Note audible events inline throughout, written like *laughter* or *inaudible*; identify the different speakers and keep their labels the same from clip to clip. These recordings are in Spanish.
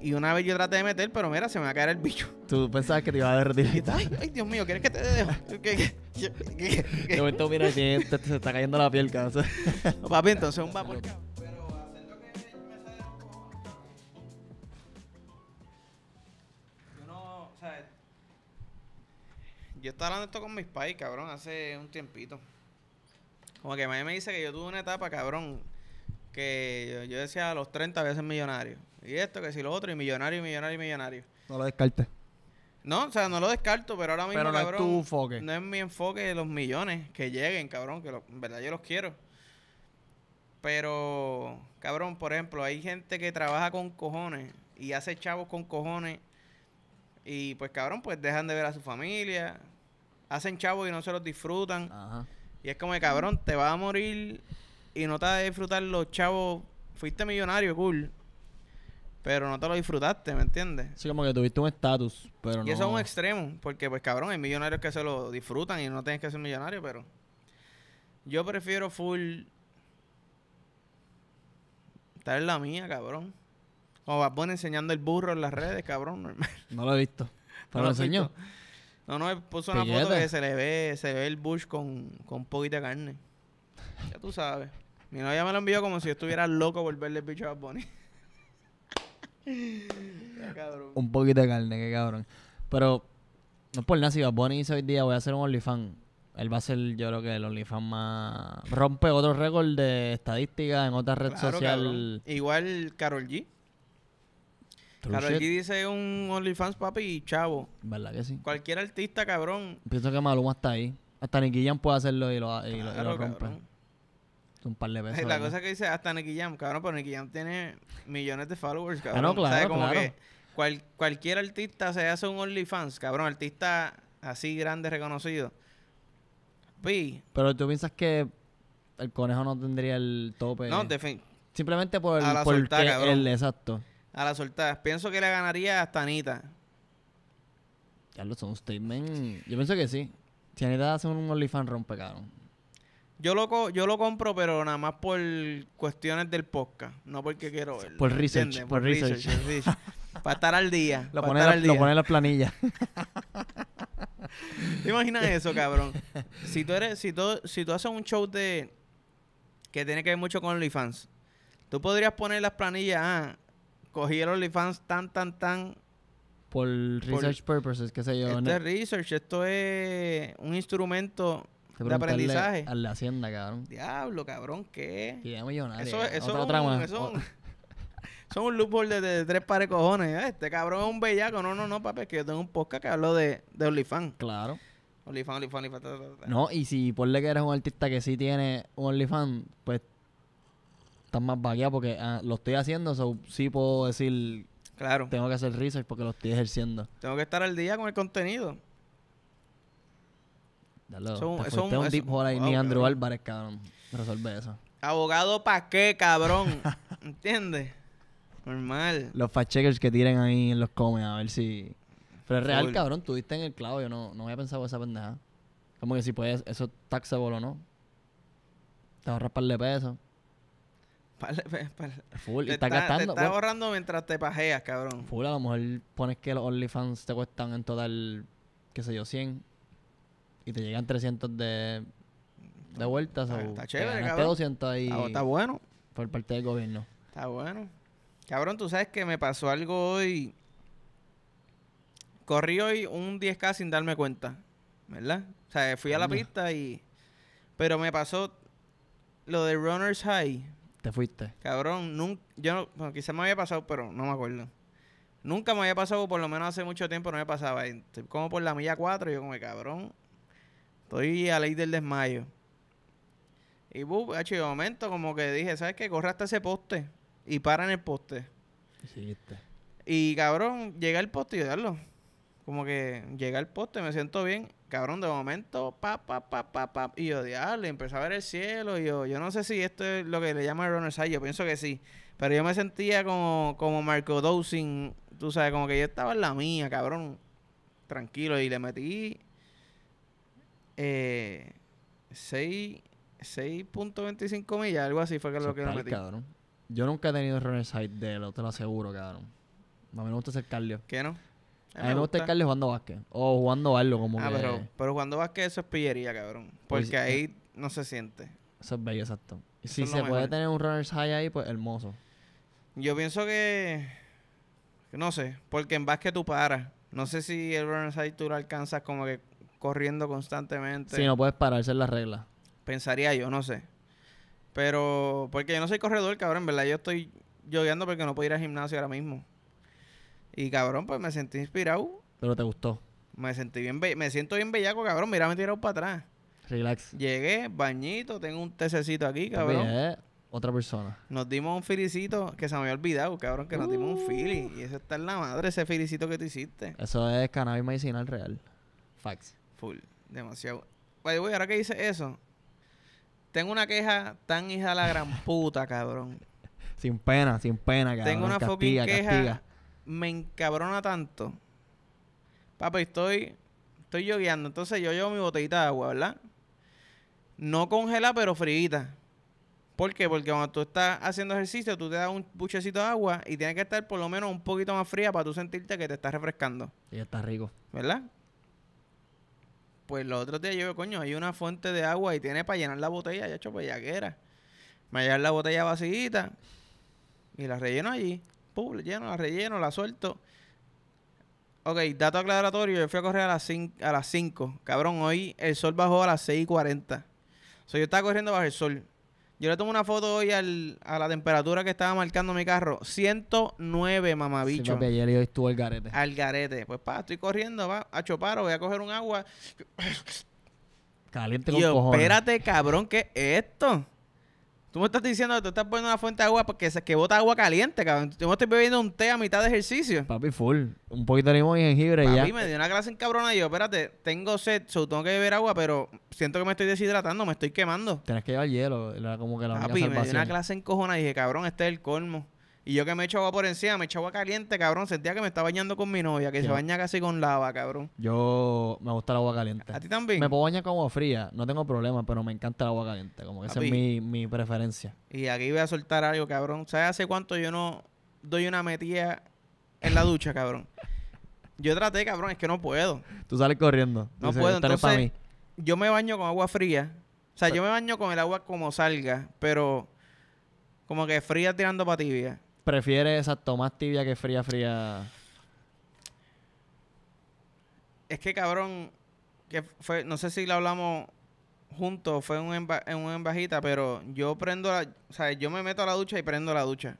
Speaker 1: Y una vez yo traté de meter, pero mira, se me va a caer el bicho.
Speaker 2: Tú pensabas que te iba a derretir. Ay,
Speaker 1: ay, Dios mío, ¿quieres que te dejo? De momento, mira, se está
Speaker 2: cayendo la piel, casa.
Speaker 1: *laughs* Papi, entonces un vapor. Yo estaba hablando esto con mis pais, cabrón, hace un tiempito. Como que mi me dice que yo tuve una etapa, cabrón, que yo, decía los 30 veces a millonario. Y esto, que si lo otro, y millonario, millonario, millonario. No lo descarte No, o sea, no lo descarto, pero ahora mismo, no es tu enfoque. No es mi enfoque de los millones que lleguen, cabrón, que en verdad yo los quiero. Pero, cabrón, por ejemplo, hay gente que trabaja con cojones y hace chavos con cojones y pues, cabrón, pues dejan de ver a su familia, hacen chavos y no se los disfrutan. Y es como, de, cabrón, te va a morir y no te vas a disfrutar los chavos. Fuiste millonario, cool. Pero no te lo disfrutaste, ¿me entiendes? Sí, como que tuviste un estatus, pero y eso es un extremo, porque pues cabrón, hay millonarios que se lo disfrutan y no tienes que ser millonario, pero... Yo prefiero full... Estar en la mía, cabrón. Como vas poniendo enseñando el burro en las redes, cabrón, *laughs*
Speaker 2: No lo he visto. *laughs* ¿Pero lo enseñó?
Speaker 1: No, no, puso una foto que se le ve, se ve el bush con, con de carne. Ya tú sabes. Mi novia me lo envió como si estuviera loco volverle el bicho a Bonnie. *laughs*
Speaker 2: un poquito de carne, qué cabrón. Pero no por nada, si Bad Bunny dice hoy día voy a hacer un OnlyFans, él va a ser yo creo que el OnlyFans más... Rompe otro récord de estadística en otra red social.
Speaker 1: Igual Carol G. G dice un OnlyFans papi y chavo. ¿Verdad que sí? Cualquier artista, cabrón.
Speaker 2: Pienso que Maluma está ahí. Hasta Nicky Jam puede hacerlo y lo, rompe un par de veces. La cosa
Speaker 1: que dice hasta Nicky Jam, cabrón, pero Nicky Jam tiene millones de followers, cabrón. Ah, no, claro, Como que cualquier artista se hace un OnlyFans, cabrón, artista así grande, reconocido. Pi.
Speaker 2: Pero tú piensas que el conejo no tendría el tope. No, definitivamente. Simplemente por el, a la por cabrón. exacto.
Speaker 1: A la soltada. Pienso que le ganaría hasta Anita.
Speaker 2: Carlos, son un statement. Yo pienso que sí. Si Anita hace un OnlyFans rompe, cabrón.
Speaker 1: Yo lo, yo lo compro, pero nada más por cuestiones del podcast, no porque quiero verlo. Por research, por, research. *laughs* para estar al día. Lo pone, en la, planilla. *laughs* Imagina eso, cabrón? *laughs* Si tú eres, si tú, si tú haces un show de que tiene que ver mucho con OnlyFans, tú podrías poner las planillas, ah, cogí el OnlyFans tan, tan, tan,
Speaker 2: por research purposes, qué sé yo. Este ¿no?
Speaker 1: research, esto es un instrumento de aprendizaje. Al la Hacienda, cabrón. Diablo, cabrón, ¿qué? Y millonario. Eso, eso, Otra son *laughs* un loophole de, de, tres pares cojones. ¿eh? Este cabrón es un bellaco. No, no, no, papi, es que yo tengo un podcast que hablo de, de OnlyFans. Claro. OnlyFans, OnlyFans, OnlyFans.
Speaker 2: No, y si ponle que eres un artista que sí tiene un OnlyFans, pues estás más vaqueado porque ah, lo estoy haciendo, so, sí puedo decir. Claro. Tengo que hacer research porque lo estoy ejerciendo.
Speaker 1: Tengo que estar al día con el contenido. Dale,
Speaker 2: son, un deep hole ahí, ni Andrew Álvarez, cabrón. Resolve eso.
Speaker 1: ¿Abogado pa' qué, cabrón? *laughs* ¿Entiendes? Normal.
Speaker 2: Los fact-checkers que tiren ahí en los comes, a ver si... Pero es real, cabrón cabrón. Tuviste en el clavo. Yo no, no había pensado esa pendeja. Como que si puedes... Eso es taxable o no. Te ahorras par de pesos. Par de pesos. Full. Te y está, gastando. Te ahorrando
Speaker 1: mientras te pajeas, cabrón.
Speaker 2: Full. A lo mejor pones que los OnlyFans te cuestan en total... Qué sé yo, 100 y te llegan 300 de, de vueltas. Está, o está chévere, cabrón. 200 ahí. Está, bueno. Por parte del gobierno.
Speaker 1: Está bueno. Cabrón, tú sabes que me pasó algo hoy. Corrí hoy un 10K sin darme cuenta. ¿Verdad? O sea, fui a la pista y. Pero me pasó lo de Runner's High. Te fuiste. Cabrón, nunca. Yo no. quizás me había pasado, pero no me acuerdo. Nunca me había pasado, por lo menos hace mucho tiempo no me pasaba. como por la milla 4, yo como, cabrón, Estoy a la ley del desmayo. Y buf, de momento como que dije, ¿sabes qué? Corre hasta ese poste. Y para en el poste. Sí, está. Y cabrón, llega el poste y odiarlo. Como que llega el poste, me siento bien. Cabrón, de momento, pa, pa, pa, pa, pa. Y yo, diablo, a ver el cielo. Y yo, yo no sé si esto es lo que le llaman runner's high. Yo pienso que sí. Pero yo me sentía como, como Marco Dowsing. Tú sabes, como que yo estaba en la mía, cabrón. Tranquilo. Y le metí eh, 6.25 millas, algo así fue que lo que yo metí.
Speaker 2: Yo nunca he tenido runner's high de lo te lo aseguro, cabrón.
Speaker 1: A mí me gusta hacer Carlos ¿Qué
Speaker 2: no? A mí, me gusta el Carlos jugando básquet. O jugando algo como ah, pero,
Speaker 1: pero jugando básquet eso es pillería, cabrón. Pues, porque eh, ahí no se siente.
Speaker 2: Eso es bello, exacto. si se puede tener un runner's high ahí, pues hermoso.
Speaker 1: Yo pienso que... No sé. Porque en básquet tú paras. No sé si el runner's high tú lo alcanzas como que corriendo constantemente. si no puedes
Speaker 2: pararse en las reglas.
Speaker 1: Pensaría yo, no sé. Pero, porque yo no soy corredor, cabrón, en verdad yo estoy lloviendo porque no puedo ir al gimnasio ahora mismo. Y cabrón, pues me sentí inspirado. Pero te gustó. Me sentí bien, me siento bien bellaco, cabrón. Mira, me he tirado para atrás. Relax. Llegué, bañito, tengo un tececito aquí, cabrón.
Speaker 2: otra persona.
Speaker 1: Nos dimos un filicito que se me había olvidado, cabrón, que nos dimos un fili. Y eso está en la madre, ese filicito que te hiciste.
Speaker 2: Eso es cannabis medicinal real.
Speaker 1: Facts. Full. Demasiado. voy güey, ahora que dice eso, tengo una queja tan hija la gran *laughs* puta, cabrón.
Speaker 2: Sin pena, sin pena, cabrón. Tengo una castiga, fucking queja.
Speaker 1: Me encabrona tanto. Papi, estoy. Estoy lloviando. Entonces yo llevo mi botellita de agua, ¿verdad? No congela, pero frita. ¿Por qué? Porque cuando tú estás haciendo ejercicio, tú te das un buchecito de agua y tiene que estar por lo menos un poquito más fría para tú sentirte que te estás refrescando.
Speaker 2: Y está rico.
Speaker 1: ¿Verdad? pues los otros días yo coño, hay una fuente de agua y tiene para llenar la botella, ya he hecho pues, era. Me llevar la botella vacía y la relleno allí. Pum, la lleno, la relleno, la suelto. Ok, dato aclaratorio, yo fui a correr a las 5. A las cinco. Cabrón, hoy el sol bajó a las 6 y 40. O yo estaba corriendo bajo el sol. Yo le tomo una foto hoy al, a la temperatura que estaba marcando mi carro. 109, mamabicho. Sí, ayer
Speaker 2: estuvo al garete.
Speaker 1: Al garete. Pues, pa, estoy corriendo, va, a choparo, voy a coger un agua.
Speaker 2: Caliente con espérate,
Speaker 1: cabrón, ¿qué es esto? ¿Cómo estás diciendo que tú estás poniendo una fuente de agua porque se, que bota agua caliente, cabrón. Yo me estoy bebiendo un té a mitad de ejercicio.
Speaker 2: Papi, full. Un poquito de limón y jengibre ya. Papi, me
Speaker 1: dio una clase en cabrona y yo, espérate, tengo sed, tengo que beber agua, pero siento que me estoy deshidratando, me estoy quemando. Tienes que llevar hielo, era como que la Papi, me dio una clase en cojona y dije, cabrón, este es el colmo. Y yo que me agua por encima, me agua caliente, cabrón. Sentía que me estaba bañando con mi novia, que se baña casi con lava, cabrón.
Speaker 2: Yo me gusta el agua caliente. ¿A ti también? Me puedo bañar con agua fría, no tengo problema, pero me encanta el agua caliente. Como que esa es mi, mi preferencia.
Speaker 1: Y aquí voy a soltar algo, cabrón. ¿Sabes hace cuánto yo no doy una metida en la ducha, cabrón? Yo traté, cabrón, es que no puedo.
Speaker 2: Tú sales corriendo. No puedo, entonces
Speaker 1: yo me baño con agua fría. O sea, yo me baño con el agua como salga, pero como que fría tirando para tibia
Speaker 2: prefiere exacto más tibia que fría, fría.
Speaker 1: Es que cabrón, que fue, no sé si lo hablamos juntos, fue un en, un embajita, pero yo prendo la, o sea, yo me meto a la ducha y prendo la ducha.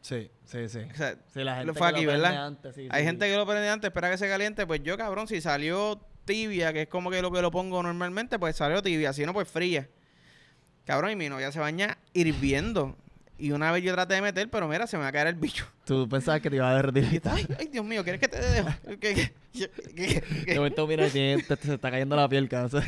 Speaker 2: Sí, sí, sí. O
Speaker 1: sea, la gente lo fue aquí, ¿verdad? Hay gente que lo prende antes, espera que se caliente, pues yo cabrón, si salió tibia, que es como que lo que lo pongo normalmente, pues salió tibia, si no pues fría. Cabrón, y mi novia se baña hirviendo. Y una vez yo traté de meter, pero mira, se me va a caer el bicho. Tú
Speaker 2: pensabas que te iba a derretir.
Speaker 1: *laughs* Ay, ay, Dios mío, ¿quieres que te dejo? *laughs* de momento, mira, se está cayendo la piel, cabrón.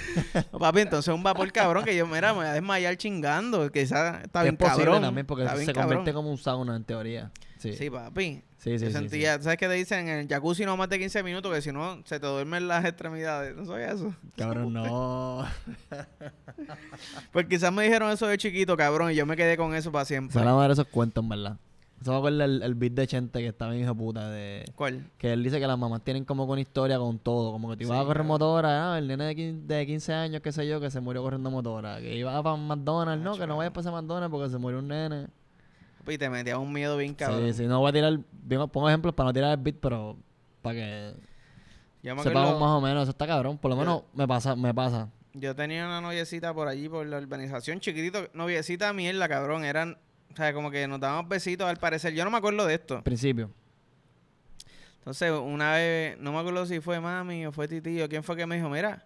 Speaker 1: papi, entonces un vapor cabrón que yo, mira, me voy a desmayar chingando. Que está es bien posible cabrón. también, porque se convierte
Speaker 2: como un sauna en teoría. Sí. sí, papi. Sí, sí, ¿sabes
Speaker 1: qué te dicen? En el jacuzzi no más de 15 minutos, que si no se te duermen las extremidades. No soy eso. *laughs* Cabrón, no. *laughs* pues quizás me dijeron eso de chiquito, cabrón, y yo me quedé con eso para siempre. Se van a esos cuentos, ¿verdad?
Speaker 2: eso me el, el beat de Chente que estaba, en hijo puta de... ¿Cuál? Que él dice que las mamás tienen como una historia con todo. Como que te ibas a correr motora, ah, el nene de 15, años, qué sé yo, que se murió corriendo motora. Que iba para McDonald's, ah, ¿no? Que no vayas para a McDonald's porque se murió un nene.
Speaker 1: Y te metía un miedo bien cabrón. Sí,
Speaker 2: sí, no voy a tirar. Pongo ejemplos para no tirar el beat, pero para que
Speaker 1: más o
Speaker 2: menos. Eso está cabrón. Por lo menos me pasa, me pasa.
Speaker 1: Yo tenía una noviecita por allí, por la urbanización, chiquitito. Noviecita mierda, cabrón. Eran, o sea, como que nos dábamos besitos al parecer. Yo no me acuerdo de esto. Al Principio. Entonces, una vez, no me acuerdo si fue mami o fue titío, quién fue que me dijo, mira,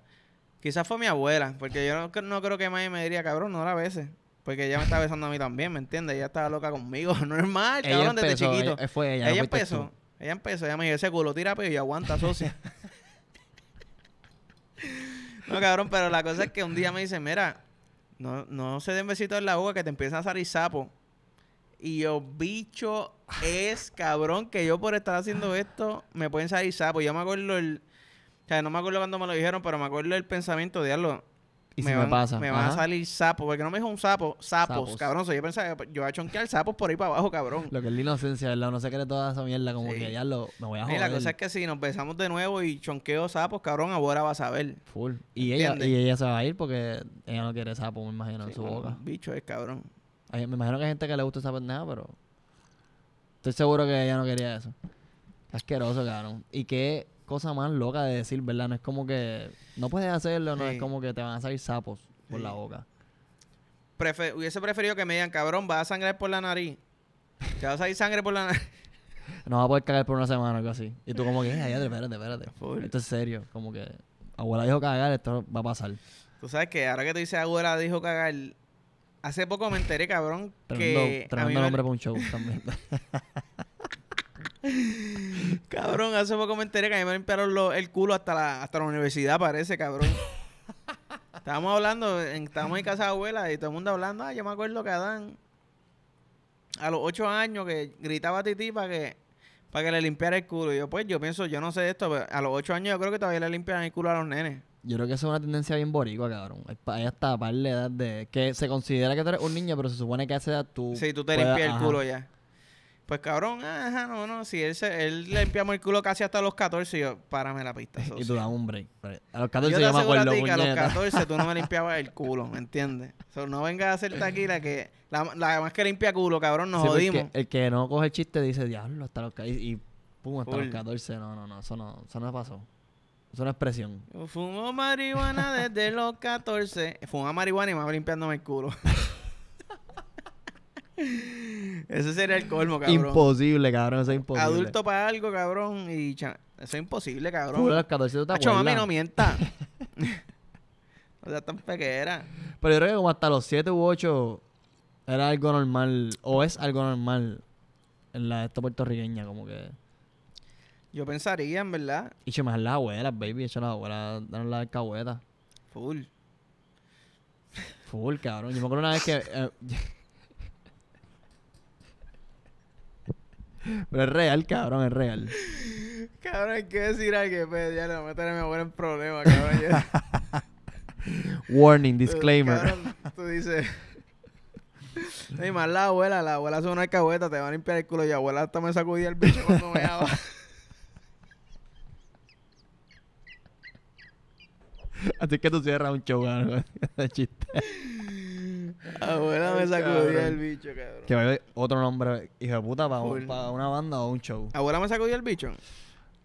Speaker 1: quizás fue mi abuela, porque yo no, creo que mami me diría, cabrón, no a veces porque ella me estaba besando a mí también, ¿me entiendes? Ella estaba loca conmigo. *laughs* Normal, cabrón, empezó, desde chiquito. Ella, fue ella, ella empezó. Ella empezó. Ella me dijo, ese culo tira pero y aguanta, socia. *laughs* no, cabrón, pero la cosa es que un día me dice, mira, no, no se den besitos en la uva... que te empiezan a salir sapo. Y yo, bicho, es cabrón que yo por estar haciendo esto me pueden salir sapo. Yo me acuerdo el... O sea, no me acuerdo cuando me lo dijeron, pero me acuerdo el pensamiento de ¿Y me, va me, pasa? me van a salir sapos. Porque no me dijo un sapo, sapos, cabrón. yo pensaba, yo voy a chonquear sapos por ahí para abajo, cabrón.
Speaker 2: Lo que es la inocencia, ¿verdad? No se cree toda esa mierda, como que ya lo, me voy a joder. la cosa es
Speaker 1: que si nos besamos de nuevo y chonqueo sapos, cabrón, ahora va a saber. Full. Y ella, y ella se
Speaker 2: va a ir porque ella no quiere sapos, me imagino, en su boca. Bicho es, cabrón. me imagino que hay gente que le gusta esa nada pero. Estoy seguro que ella no quería eso. Asqueroso, cabrón. ¿Y que cosa más loca de decir, ¿verdad? No es como que no puedes hacerlo, no es como que te van a salir sapos por la boca.
Speaker 1: hubiese preferido que me digan, cabrón, vas a sangrar por la nariz. Te vas a salir sangre por la nariz.
Speaker 2: *laughs* no vas a poder cagar por una semana o algo así. Y tú como que, ay, espérate, espérate. Esto es serio. Como que, abuela dijo cagar, esto va a pasar.
Speaker 1: Tú sabes que ahora que te dice abuela dijo cagar, hace poco me enteré, cabrón, tremendo, que... Tremendo nombre para
Speaker 2: un show también. *laughs*
Speaker 1: *laughs* cabrón, hace poco me enteré que a mí me limpiaron el culo hasta la, hasta la universidad, parece, cabrón. estábamos hablando, estamos estábamos en casa de abuela y todo el mundo hablando. Ah, yo me acuerdo que Adán, a los ocho años, que gritaba a Titi para que, para que le limpiara el culo. Y yo, pues, yo pienso, yo no sé esto, pero a los ocho años yo creo que todavía le limpian el culo a los nenes. Yo creo
Speaker 2: que eso es una tendencia bien boricua, cabrón. Hay hasta par la edad de... Que se considera que tú eres un niño, pero se supone que a esa edad tú... Sí, tú te limpias el culo
Speaker 1: ya. Pues cabrón, ajá, no, no. Si él, se, él le limpiamos el culo casi hasta los 14, yo, párame la pista. *laughs* Socio. y tú hombre. un break. A los 14 yo, yo me acuerdo, a, a los 14 tú no me *laughs* limpiabas el culo, ¿me entiendes? no vengas a hacer taquila que... La, la más que limpia culo, cabrón, nos sí, jodimos. El
Speaker 2: que, el que no coge el chiste dice, diablo, hasta los... Y, y pum, hasta los 14. No, no, no. Eso no, eso no pasó. Es una expresión.
Speaker 1: Yo fumo marihuana desde los 14. Fumaba marihuana y me va limpiándome el culo. *laughs* Ese sería el colmo, cabrón. Imposible,
Speaker 2: cabrón. Eso es imposible. Adulto
Speaker 1: para algo, cabrón. Y Eso es imposible, cabrón. Puro, 14 mami, no mienta. *laughs* *laughs* o sea, tan pequeña.
Speaker 2: Pero yo creo que como hasta los 7 u 8 era algo normal. O es algo normal en la esta puertorriqueña, como que.
Speaker 1: Yo pensaría, en verdad.
Speaker 2: Y che, las abuelas, baby. Echa las abuelas, dan la cabuetas. Full. Full, cabrón. Yo me acuerdo una vez que. Eh, *laughs* Pero es real, cabrón, es real.
Speaker 1: Cabrón, hay que decir algo, pues ya no, A mi abuela en problema, cabrón.
Speaker 2: *laughs* Warning, disclaimer. Cabrón,
Speaker 1: tú dices. No, *laughs* más la abuela, la abuela son una alcahueta, te van a limpiar el culo y abuela hasta me sacudía el bicho cuando me daba.
Speaker 2: Así que tú cierras un show, algo, chiste.
Speaker 1: Abuela me sacudía el bicho,
Speaker 2: cabrón. Que otro nombre, hijo de puta, para, una banda o un show.
Speaker 1: ¿Abuela me sacudía el bicho?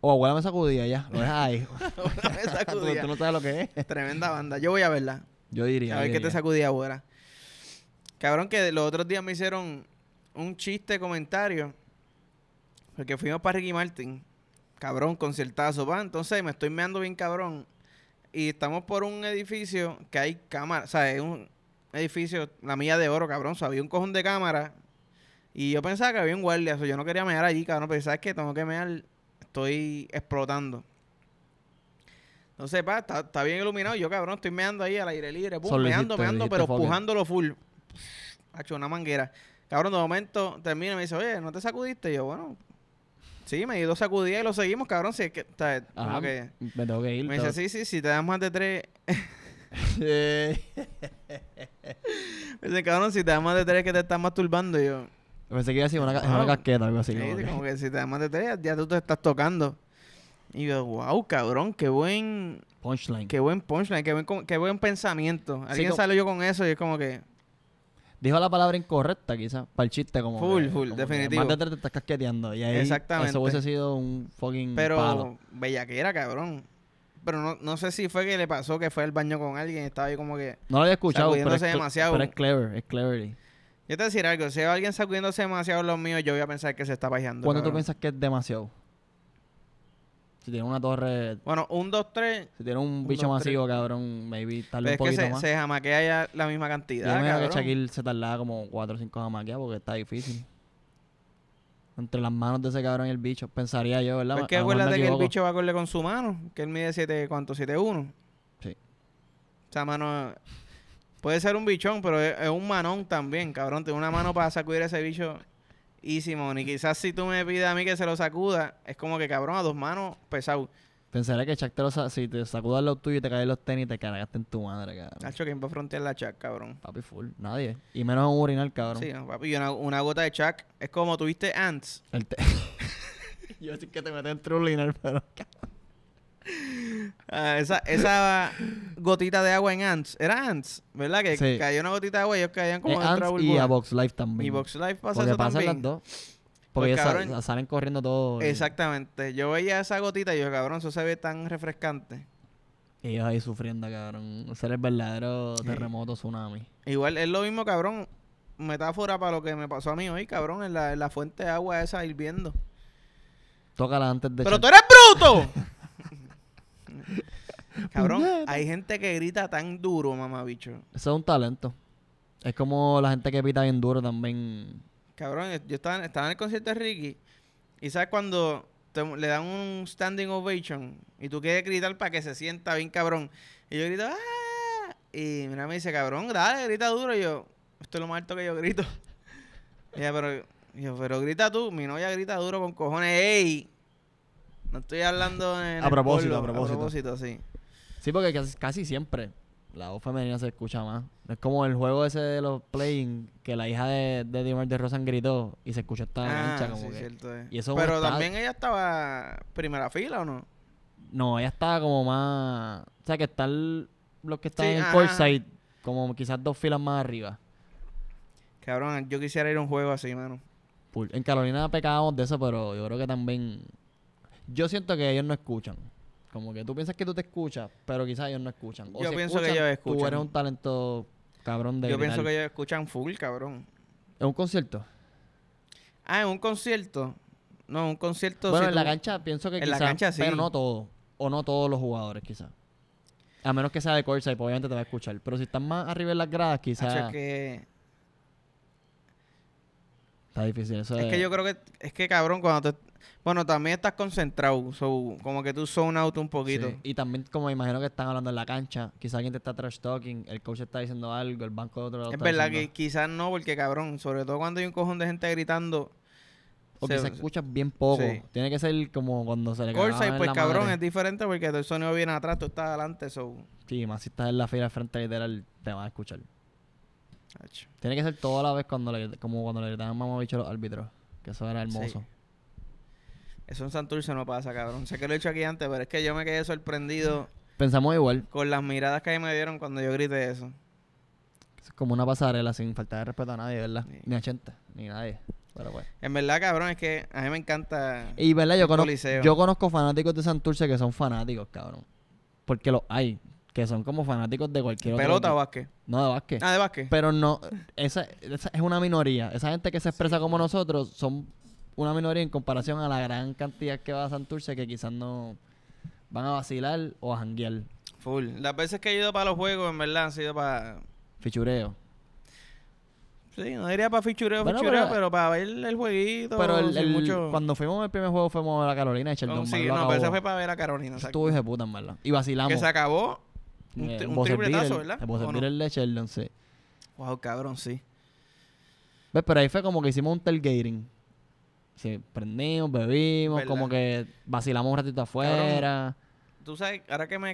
Speaker 2: O abuela me sacudía ya, lo es ahí. *laughs* *laughs*
Speaker 1: abuela me sacudía. tú, no sabes lo que es. Tremenda banda. Yo voy a verla.
Speaker 2: Yo diría. A ver qué te
Speaker 1: sacudía, abuela. Cabrón, que los otros días me hicieron un chiste comentario. Porque fuimos para Ricky Martin. Cabrón, conciertazo, va. Entonces me estoy meando bien cabrón. Y estamos por un edificio que hay cámara O sea, es un, edificio, la mía de oro, cabrón. sabía había un cojón de cámara. Y yo pensaba que había un guardia. yo no quería mear allí, cabrón. Pero sabes que tengo que mear. Estoy explotando. sé, pa, está, está bien iluminado. Yo, cabrón, estoy meando ahí al aire libre. Pum, meando, meando, pero pujándolo full. Ha hecho una manguera. Cabrón, de momento termina y me dice, oye, ¿no te sacudiste? Y yo, bueno, Sí, me dio dos y lo seguimos, cabrón. Si es que, está, me tengo que ir. Me dice, sí, sí, si te das más de tres Dice, cabrón, si te da más de tres que te estás masturbando, y yo.
Speaker 2: Pensé que iba a decir una, casqueta o algo así. como que- como
Speaker 1: que si te da más de tres, ya tú te estás tocando. Y yo, wow, cabrón, qué buen, Punchline. qué buen punchline, qué buen, pensamiento. Alguien sale salió yo con eso y es como que, Dijo la palabra
Speaker 2: incorrecta, quizás, para el chiste. Como Full, full, como definitivo. Más de tres te estás casqueteando. Y ahí Exactamente. Eso hubiese sido un fucking pero,
Speaker 1: bellaquera, cabrón pero no, no sé si fue que le pasó que fue al baño con alguien, y estaba ahí como que... No lo había escuchado, pero es, demasiado. pero es
Speaker 2: clever, es clever.
Speaker 1: Yo te decir algo, si hay alguien sacudiéndose demasiado los míos, yo voy a pensar que se está pajeando. ¿Cuándo tú piensas
Speaker 2: que es demasiado? Si tiene una torre...
Speaker 1: Bueno, un, dos, tres...
Speaker 2: Si tiene un, bicho masivo, cabrón, maybe tal vez un poquito es que se,
Speaker 1: jamaquea ya la misma cantidad, Yo me que Shaquille
Speaker 2: se tardaba como cuatro o cinco jamaqueas porque está difícil entre las manos de ese cabrón y el bicho. Pensaría yo, ¿verdad? Es que acuérdate que el bicho
Speaker 1: va a correr con su mano, que él mide 7, ¿cuánto? uno. Sí. O mano... Puede ser un bichón, pero es, un manón también, cabrón. Tiene una mano para sacudir a ese bicho y Simón. Y quizás si tú me pides a mí que se lo sacuda, es como que, cabrón, a dos manos pesado
Speaker 2: pensaré que Chuck te lo si te sacudas los tuyos y te caes los tenis, te cargaste en tu madre, cabrón.
Speaker 1: Nacho, ¿quién va a frontear la Chuck, cabrón? Papi, full.
Speaker 2: Nadie. Y menos un urinal,
Speaker 1: cabrón. Sí, papi. Y una, gota de Chuck es como tuviste ants. *laughs* Yo sí que te metí en un pero *laughs* ah, esa, esa gotita de agua en ants. Era ants, ¿verdad? Que cayó una gotita de agua y ellos caían como en Y a Box Life
Speaker 2: también. Y Box Life pasa Porque eso pasan las dos. Porque pues, ya salen corriendo todos.
Speaker 1: Exactamente. Yo veía esa gotita y yo, cabrón, eso se ve tan refrescante.
Speaker 2: Y ellos ahí sufriendo, cabrón. Ese era el verdadero terremoto, tsunami.
Speaker 1: Igual es lo mismo, cabrón. Metáfora para lo que me pasó a mí hoy, cabrón. En la, fuente de agua esa hirviendo.
Speaker 2: Tócala antes de... ¡Pero tú eres
Speaker 1: bruto! *laughs* Cabrón, hay gente que grita tan duro, mamá bicho.
Speaker 2: Eso es un talento. Es como la gente que grita bien duro también.
Speaker 1: Cabrón, yo estaba, estaba en el concierto de Ricky y sabes cuando le dan un standing ovation y tú quieres gritar para que se sienta bien cabrón. Y yo grito, ¡ah! Y mira, me dice, cabrón, dale, grita duro. yo, esto es lo más alto que yo grito. *laughs* y pero, yo, pero grita tú. Mi novia grita duro con cojones, ¡ey! No estoy hablando en. A propósito, a propósito. A sí. Sí, porque casi
Speaker 2: siempre la voz femenina se escucha más. Es como el juego ese de los playing que la hija de, de Dimar de Rosan gritó y se escucha esta ah, como sí, Cierto eh. Y eso Pero también
Speaker 1: ella estaba primera fila o no?
Speaker 2: No, ella estaba como más. O sea, que están los que están en courtside, como quizás dos filas más arriba.
Speaker 1: Cabrón, yo quisiera ir a un juego así, mano.
Speaker 2: En Carolina pecábamos de eso, pero yo creo que también. Yo siento que ellos no escuchan. Como que tú piensas que tú te escuchas, pero quizás ellos no escuchan. yo pienso que ellos escuchan. Tú eres un talento cabrón de. Yo pienso que
Speaker 1: ellos escuchan full, cabrón.
Speaker 2: ¿En un concierto?
Speaker 1: Ah, en un concierto. No, un concierto.
Speaker 2: Bueno, en la cancha pienso que sí. Pero no todo. O no todos los jugadores, quizás. A menos que sea de Corsair, pues obviamente te va a escuchar. Pero si están más arriba en las gradas, quizás. que. Está difícil eso. Es que yo
Speaker 1: creo que. Es que, cabrón, cuando Te bueno, también estás concentrado, como que tú un out un poquito. Y también, como me imagino que están hablando en la cancha,
Speaker 2: quizás alguien te está trash talking, el coach está diciendo algo, el banco de otro lado. Es verdad que
Speaker 1: quizás no, porque cabrón, sobre todo cuando hay un cojón de gente gritando. Porque se, escucha bien poco.
Speaker 2: Tiene que ser como cuando se le y pues cabrón, es
Speaker 1: diferente porque el sonido viene atrás, tú estás adelante, so. Sí,
Speaker 2: más si estás en la fila de frente literal, te van a escuchar. Tiene que ser toda la vez cuando como cuando le gritaban mamá a los árbitros. Que eso era hermoso.
Speaker 1: Eso en Santurce no pasa, cabrón. Sé que lo he hecho aquí antes, pero es que yo me quedé sorprendido.
Speaker 2: Pensamos igual.
Speaker 1: Con las miradas que ahí me dieron cuando yo grité eso.
Speaker 2: Es como una pasarela sin falta de respeto a nadie, ¿verdad? Ni a 80,
Speaker 1: ni nadie. Pero bueno. En verdad, cabrón, es que a mí me encanta. Y verdad, yo, conozco,
Speaker 2: fanáticos de Santurce que son fanáticos, cabrón. Porque los hay. Que son como fanáticos de cualquier ¿Pelota otro. ¿Pelota o básquet? No, de básquet. Ah, de básquet. Pero no. Esa, es una minoría. Esa gente que se expresa como nosotros son una minoría en comparación a la gran cantidad que va a Santurce que quizás no van a vacilar o a janguear. Full.
Speaker 1: Las veces que he ido para los juegos, en verdad, han sido para... Fichureo. Sí, no diría para fichureo, fichureo, pero, para ver el jueguito. Pero cuando
Speaker 2: fuimos el primer juego fuimos a la Carolina y Sheldon. Oh, sí, no, fue para ver a
Speaker 1: Carolina. Estuvo de puta, en verdad.
Speaker 2: Y vacilamos. Que se
Speaker 1: acabó eh, un, eh, tripletazo, ¿verdad? El
Speaker 2: el de Sheldon,
Speaker 1: Wow, cabrón, sí.
Speaker 2: ¿Ves? Pero ahí fue como que hicimos un tailgating si prendimos, bebimos, como que vacilamos un ratito afuera.
Speaker 1: Tú sabes, ahora que me,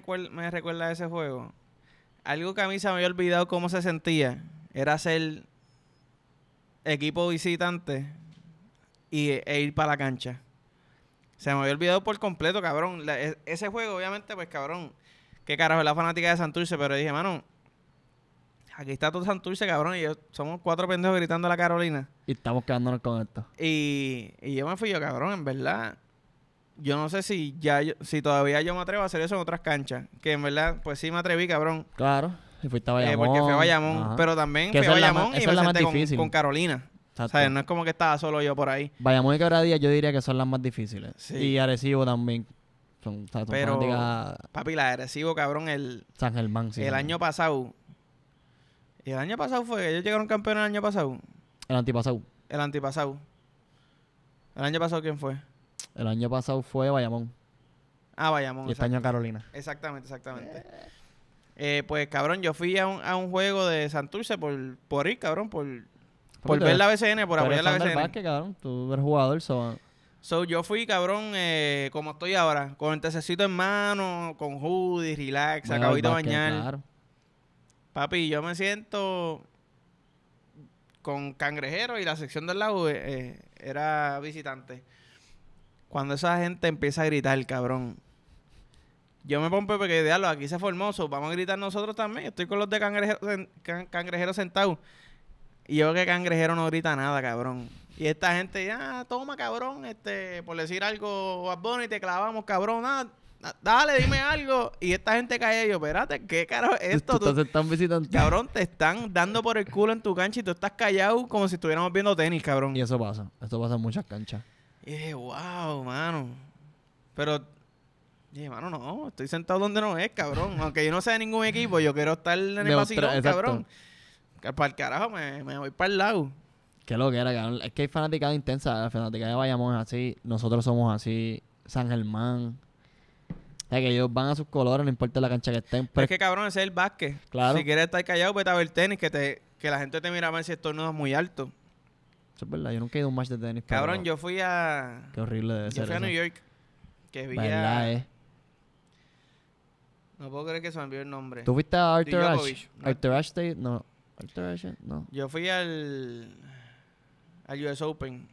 Speaker 1: recuerda ese juego, algo que a mí se me había olvidado cómo se sentía era ser equipo visitante y, e, e ir para la cancha. Se me había olvidado por completo, cabrón. E, ese juego, obviamente, pues, cabrón, qué carajo, la fanática de Santurce, pero dije, mano, aquí está todo Santurce, cabrón, y yo, somos cuatro pendejos gritando a la Carolina.
Speaker 2: Y estamos quedándonos con esto.
Speaker 1: Y, y yo me fui yo, cabrón, en verdad. Yo no sé si ya si todavía yo me atrevo a hacer eso en otras canchas. Que en verdad, pues sí me atreví, cabrón.
Speaker 2: Claro. Y fuiste a eh, Bayamón. porque fui a Bayamón. Pero también fui a Bayamón y me senté con,
Speaker 1: Carolina. O sea, no es como que estaba solo yo por ahí.
Speaker 2: Bayamón y cabradía, yo diría que son las más difíciles. Sí. Y Arecibo también. Son, pero,
Speaker 1: papi, la Arecibo, cabrón, el... San Germán, sí. El año pasado, y el año pasado fue, ellos llegaron campeones el año pasado. El antipasado. El antipasado. ¿El año pasado quién fue?
Speaker 2: El año pasado fue Bayamón.
Speaker 1: Ah, Bayamón. Y Carolina. Exactamente, exactamente. Eh, pues, cabrón, yo fui a un, juego de Santurce por, por ir, cabrón, por, ver la BCN, por apoyar la BCN. cabrón.
Speaker 2: Tú eres jugador, so...
Speaker 1: Ah. yo fui, cabrón, eh, como estoy ahora, con el tececito en mano, con Judy, relax, Acabo de bañar. Claro. Papi, yo me siento con cangrejero y la sección del lado eh, eh, era visitante. Cuando esa gente empieza a gritar, cabrón. Yo me pongo porque diablo, aquí se formó, vamos a gritar nosotros también. Estoy con los de cangrejero, sentados. Y yo que cangrejero no grita nada, cabrón. Y esta gente, ya, ah, toma, cabrón, este, por decir algo, a Bonnie, te clavamos, cabrón, nada dale, dime algo. Y esta gente cae y yo, espérate, ¿qué caro esto? Tú, están visitando. Cabrón, te están dando por el culo en tu cancha y tú estás callado como si estuviéramos viendo tenis, cabrón. Y eso pasa. Esto pasa en muchas canchas. Y dije, wow, mano. Pero, dije, mano, no, estoy sentado donde no es, cabrón. Aunque yo no sea de ningún equipo, yo quiero estar en el vacilón, cabrón. Para el carajo, me, me voy para el lado.
Speaker 2: Qué lo que era, cabrón. Es que hay fanaticada intensa. La fanaticada de Bayamón es así. Nosotros somos así. San Germán. O sea, que ellos van a sus colores, no importa la cancha que estén. Pero pues es que cabrón,
Speaker 1: ese es el básquet. Claro. Si quieres estar callado, vete a ver tenis, que te que la gente te mira a ver si estornudas muy alto.
Speaker 2: Eso es verdad, yo nunca he ido a un match de tenis. Cabrón, yo fui a.
Speaker 1: Qué horrible de ser. Yo fui a New York. Que vi verdad, eh. No puedo creer que se me olvidó el nombre. ¿Tú fuiste a Arthur Ashe?
Speaker 2: Arthur Ashe State, no. Arthur Ashe, no.
Speaker 1: Yo fui al. al US Open.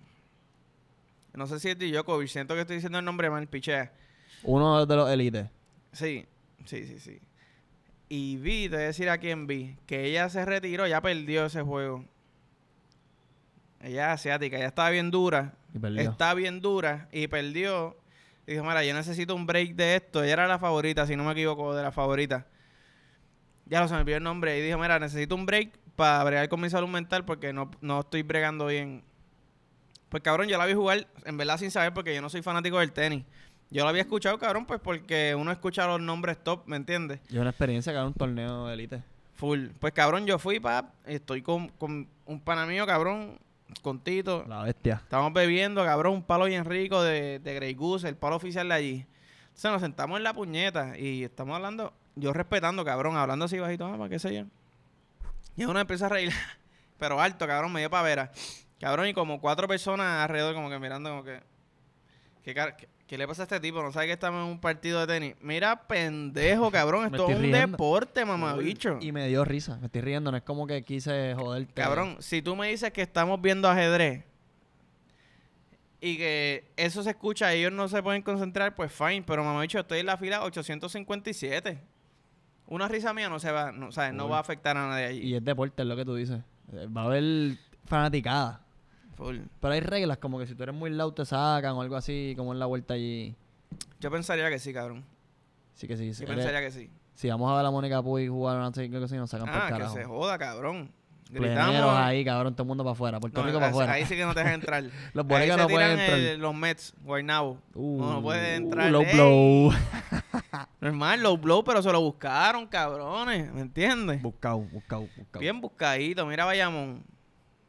Speaker 1: No sé si es Djokovic, siento que estoy diciendo el nombre mal, pichea.
Speaker 2: Uno de los élites.
Speaker 1: Sí, sí, sí, sí. Y vi, te voy a decir a quién vi, que ella se retiró, ya perdió ese juego. Ella es asiática, ella estaba bien dura. Y Está bien dura y perdió. dijo, mira, yo necesito un break de esto. Ella era la favorita, si no me equivoco, de la favorita. Ya lo se me pidió el nombre. Y dijo, mira, necesito un break para bregar con mi salud mental porque no, no estoy bregando bien. Pues cabrón, yo la vi jugar, en verdad sin saber, porque yo no soy fanático del tenis. Yo lo había escuchado, cabrón, pues porque uno escucha los nombres top, ¿me entiendes?
Speaker 2: Yo una experiencia,
Speaker 1: cabrón, un torneo de élite. Full. Pues, cabrón, yo fui, pap, estoy con, un pana mío, cabrón, con Tito. La bestia. Estamos bebiendo, cabrón, un palo bien rico de, de Grey Goose, el palo oficial de allí. Entonces nos sentamos en la puñeta y estamos hablando, yo respetando, cabrón, hablando así bajito, ah, para qué sé yo. Y uno empieza a reír, *laughs* pero alto, cabrón, medio pavera. Cabrón, y como cuatro personas alrededor, como que mirando, como que. Qué que ¿Qué le pasa a este tipo? No sabe que estamos en un partido de tenis. Mira, pendejo, *laughs* cabrón. Esto es un deporte,
Speaker 2: mamabicho. Y me dio risa. Me estoy riendo. No es como que quise joderte. Cabrón,
Speaker 1: si tú me dices que estamos viendo ajedrez y que eso se escucha y ellos no se pueden concentrar, pues fine. Pero, mamabicho, estoy en la fila 857. Una risa mía no se va, no, no va a afectar a nadie allí. Y es deporte, es lo que tú dices. Eh, va a haber
Speaker 2: fanaticada. Pero hay reglas, como que si tú eres muy loud te sacan o algo así, como en la vuelta allí.
Speaker 1: Yo pensaría que sí, cabrón.
Speaker 2: Sí que sí. Yo pensaría que sí. Si vamos a ver a Mónica Puy jugar una que sí nos sacan ah, por carajo. que se
Speaker 1: joda, cabrón. Gritamos. Pleneros
Speaker 2: ahí, cabrón, todo el mundo para afuera. Puerto Rico para afuera. Ahí sí que no te dejan entrar. *laughs* los boleros no pueden eh, entrar.
Speaker 1: los Mets, Guaynabo. Uh, no, no pueden uh, entrar. low blow. *laughs* Normal, low blow, pero se lo buscaron, cabrones. ¿Me entiendes? Buscado, buscado, buscado. Bien buscadito. Mira, vayamos.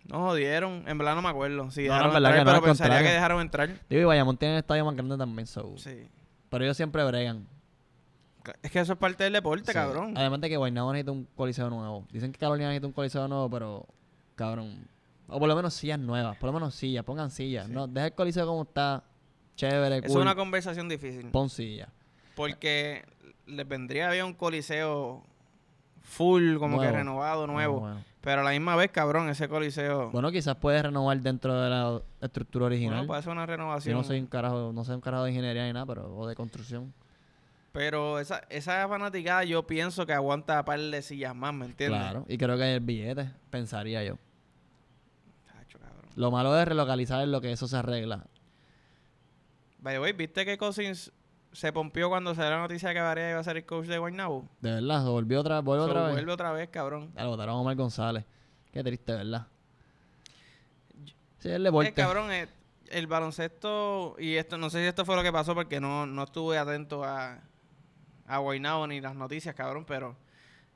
Speaker 1: No jodieron. En verdad no me acuerdo. Sí, pero pensaría que dejaron entrar.
Speaker 2: Digo, y Bayamón tiene el estadio más grande también, so. Sí. Pero ellos siempre bregan. Es que eso es parte del deporte, cabrón. Además de que Guaynabo necesita un coliseo nuevo. Dicen que Carolina necesita un coliseo nuevo, pero... Cabrón. O por lo menos sillas nuevas. Por lo menos sillas. Pongan sillas. No, deja el coliseo como está. Chévere, Es una conversación difícil. Pon
Speaker 1: sillas. Porque les vendría bien un coliseo full, como que renovado, ah, nuevo. Pero a la misma vez, cabrón, ese coliseo. Bueno,
Speaker 2: quizás puede renovar dentro de la estructura original. puede ser una renovación. Yo no soy un carajo, no un de ingeniería ni nada, pero o de construcción.
Speaker 1: Pero esa, esa fanaticada yo pienso que aguanta a par de sillas más, ¿me entiendes? Claro,
Speaker 2: y creo que hay el billete, pensaría yo. Lo malo de relocalizar es lo que eso se arregla.
Speaker 1: By the ¿viste qué Cousins se pompió cuando se dio la noticia de que varía iba a ser el coach de Guaynabo.
Speaker 2: De verdad, volvió otra, vez. otra vez. Vuelve otra vez, cabrón. Ya lo votaron Omar González. Qué triste, ¿verdad? Sí, el deporte. Eh, cabrón,
Speaker 1: eh, el, baloncesto, y esto, no sé si esto fue lo que pasó porque no, no estuve atento a, a ni las noticias, cabrón, pero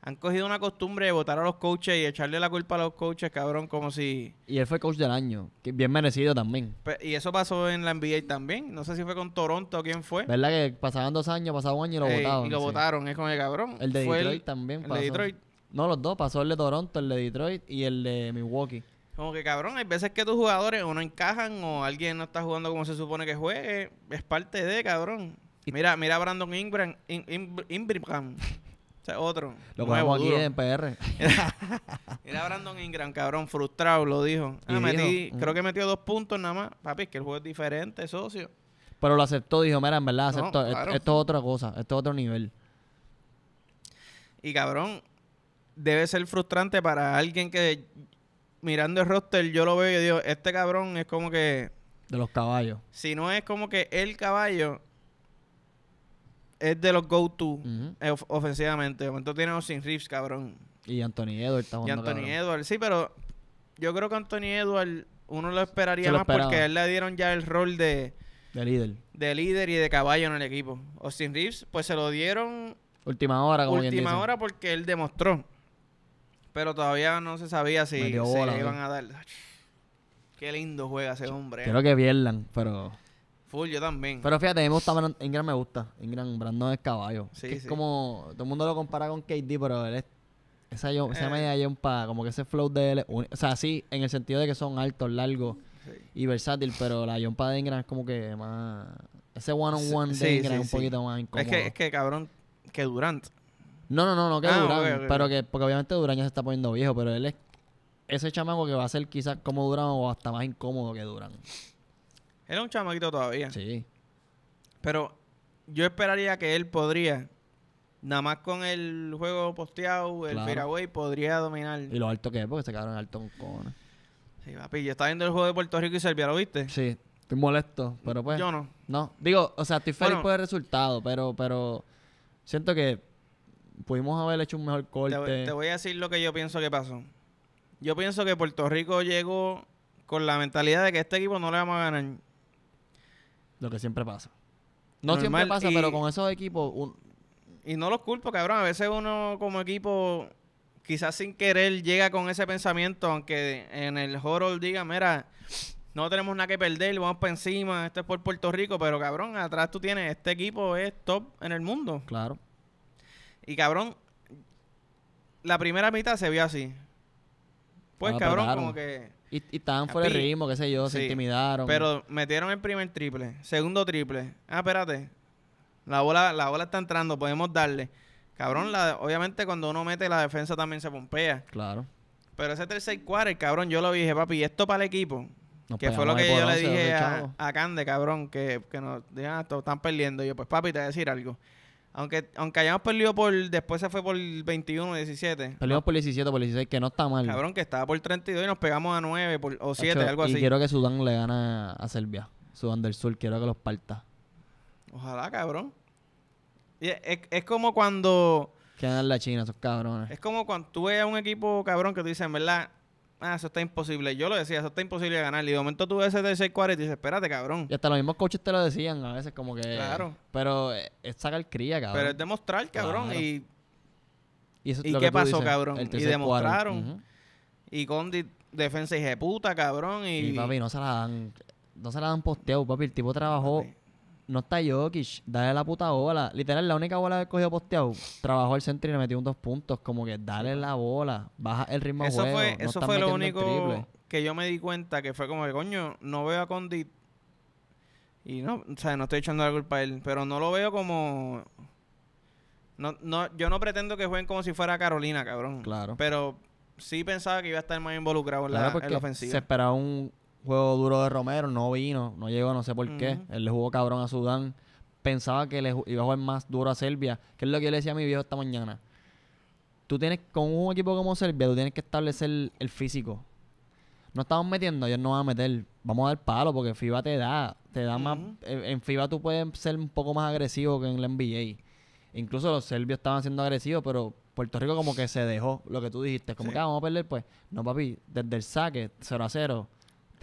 Speaker 1: han cogido una costumbre de votar a los coaches y echarle la culpa a los coaches, cabrón, como si... Y él
Speaker 2: fue coach del año, bien merecido también.
Speaker 1: Pues, y eso pasó en la NBA también. No sé si fue con Toronto o quién fue. ¿Verdad
Speaker 2: que pasaban dos años, pasaba un año y lo votaron? Y lo votaron, es con el cabrón. El de Detroit también pasó. El de Detroit. No, los dos. Pasó el de Toronto, el de Detroit y el de Milwaukee.
Speaker 1: Como que cabrón, hay veces que tus jugadores o no encajan o alguien no está jugando como se supone que juegue. Es parte de, cabrón. Mira, mira a Brandon Ingram. Ingram. *laughs* O sea, otro. Lo nuevo, aquí en PR. Era *laughs* Brandon Ingram, cabrón, frustrado, lo dijo. Ah, metí, creo que metió dos puntos nada más. Papi, es que el juego es diferente, socio.
Speaker 2: Pero lo aceptó, dijo, mira, en verdad, aceptó. E-, esto es otra cosa, esto es otro nivel.
Speaker 1: Y cabrón, debe ser frustrante para alguien que mirando el roster yo lo veo y digo, este cabrón es como que... De los caballos. Si no es como que el caballo, es de los go-to eh, ofensivamente. Entonces tiene Reeves, cabrón. Y Anthony Edwards está Y Anthony Edwards, sí, pero yo creo que Anthony Edwards uno lo esperaría más porque él le dieron ya el rol de... líder. De líder y de caballo en el equipo. Austin Reeves, pues se lo dieron...
Speaker 2: Última hora, como Última hora
Speaker 1: porque él demostró. Pero todavía no se sabía si se iban a dar... Qué lindo juega ese hombre. Creo eh. que
Speaker 2: vierlan, pero...
Speaker 1: Full, yo también. Pero fíjate, a mí me gusta,
Speaker 2: Ingram me gusta. Ingram Brandon es caballo. Sí, Es como, todo el mundo lo compara con KD, pero él es, esa, eh. media jumpa, como que ese flow de él, o sea, sí, en el sentido de que son altos, largos y versátiles pero la jumpa de Ingram es como que más, ese one on one de Ingram es un poquito más incómodo. Es que, es
Speaker 1: que cabrón, que Durant.
Speaker 2: No, no, no, no que ah, Durant, pero que, porque obviamente Durant ya se está poniendo viejo, pero él es ese chamaco que va a ser quizás como
Speaker 1: Durant o hasta más incómodo que Durant. Era un chamaquito todavía. Sí. Pero yo esperaría que él podría, nada más con el juego posteado, el claro. podría dominar. Y
Speaker 2: lo alto que es, porque se quedaron alto con Sí, papi, yo estaba viendo el juego de Puerto Rico y Serbia, ¿lo viste? Sí, estoy molesto, pero pues. Yo no. No, digo, o sea, estoy feliz por el resultado, pero, pero siento que pudimos haber hecho un
Speaker 1: mejor corte. Te, te voy a decir lo que yo pienso que pasó. Yo pienso que Puerto Rico llegó con la mentalidad de que este equipo no le vamos a ganar. Lo que siempre pasa.
Speaker 2: No siempre pasa, pero con
Speaker 1: esos equipos. Y no los culpo, cabrón. A veces uno como equipo, quizás sin querer, llega con ese pensamiento, aunque en el horror diga, mira, no tenemos nada que perder, vamos para encima, esto es por Puerto Rico, pero cabrón, atrás tú tienes, este equipo es top en el mundo. Claro. Y cabrón, la primera mitad se vio así. Pues ah, cabrón, como que y, y estaban fuera de ritmo, qué sé yo, se intimidaron. Pero metieron el primer triple, segundo triple. Ah, espérate. La bola, la bola está entrando, podemos darle. Cabrón, la, obviamente cuando uno mete la defensa también se pompea. Claro. Pero ese tercer cuarto cabrón, yo lo dije, papi, esto para el equipo. que fue lo que yo le dije a, Cande, cabrón, que, que nos digan, ah, están perdiendo. Y yo, pues papi, te voy a decir algo. Aunque, hayamos perdido por. Después se fue por 21, 17.
Speaker 2: Perdimos por 17, por 16, que no está mal. Cabrón,
Speaker 1: que estaba por 32 y nos pegamos a 9 o 7, algo así. Y quiero
Speaker 2: que Sudán le gane a Serbia. Sudán del Sur, quiero que los parta.
Speaker 1: Ojalá, cabrón. es, como cuando. Que ganan la China, esos cabrones. Es como cuando tú ves a un equipo cabrón que tú dices, verdad, ah, eso está imposible. Yo lo decía, eso está imposible de ganar. Y de momento tú ves ese de 640 y dices, espérate, cabrón.
Speaker 2: Y hasta los mismos coaches te lo decían a veces, como que. Claro.
Speaker 1: Pero es sacar cría, cabrón. Pero es demostrar, cabrón. Y. ¿Y, qué pasó, cabrón? Y demostraron. Y Condi, defensa y puta, cabrón. Y... papi, no se
Speaker 2: la dan. No se la dan posteo, papi. El tipo trabajó no está Jokic, dale la puta bola. Literal, la única bola que cogido posteado, trabajó el centro y le metió un dos puntos. Como que dale la bola, baja el ritmo eso Fue, eso fue lo único
Speaker 1: que yo me di cuenta, que fue como que, coño, no veo a Condit. Y no, o sea, no estoy echando la culpa a él, pero no lo veo como... No, no, yo no pretendo que jueguen como si fuera Carolina, cabrón. Claro. Pero sí pensaba que iba a estar más involucrado en, la, en la, ofensiva. Se esperaba
Speaker 2: un, juego duro de Romero, no vino, no llegó, no sé por qué. Él le jugó cabrón a Sudán. Pensaba que le iba a jugar más duro a Serbia, que es lo que yo le decía a mi viejo esta mañana. Tú tienes, con un equipo como Serbia, tú tienes que establecer el, físico. No estamos metiendo, ellos no van a meter. Vamos a dar palo porque FIBA te da, te da más. Eh, en FIBA tú puedes ser un poco más agresivo que en la NBA. Incluso los serbios estaban siendo agresivos, pero Puerto Rico como que se dejó, lo que tú dijiste, como que ah, vamos a perder, pues, no papi, desde el saque 0 a 0,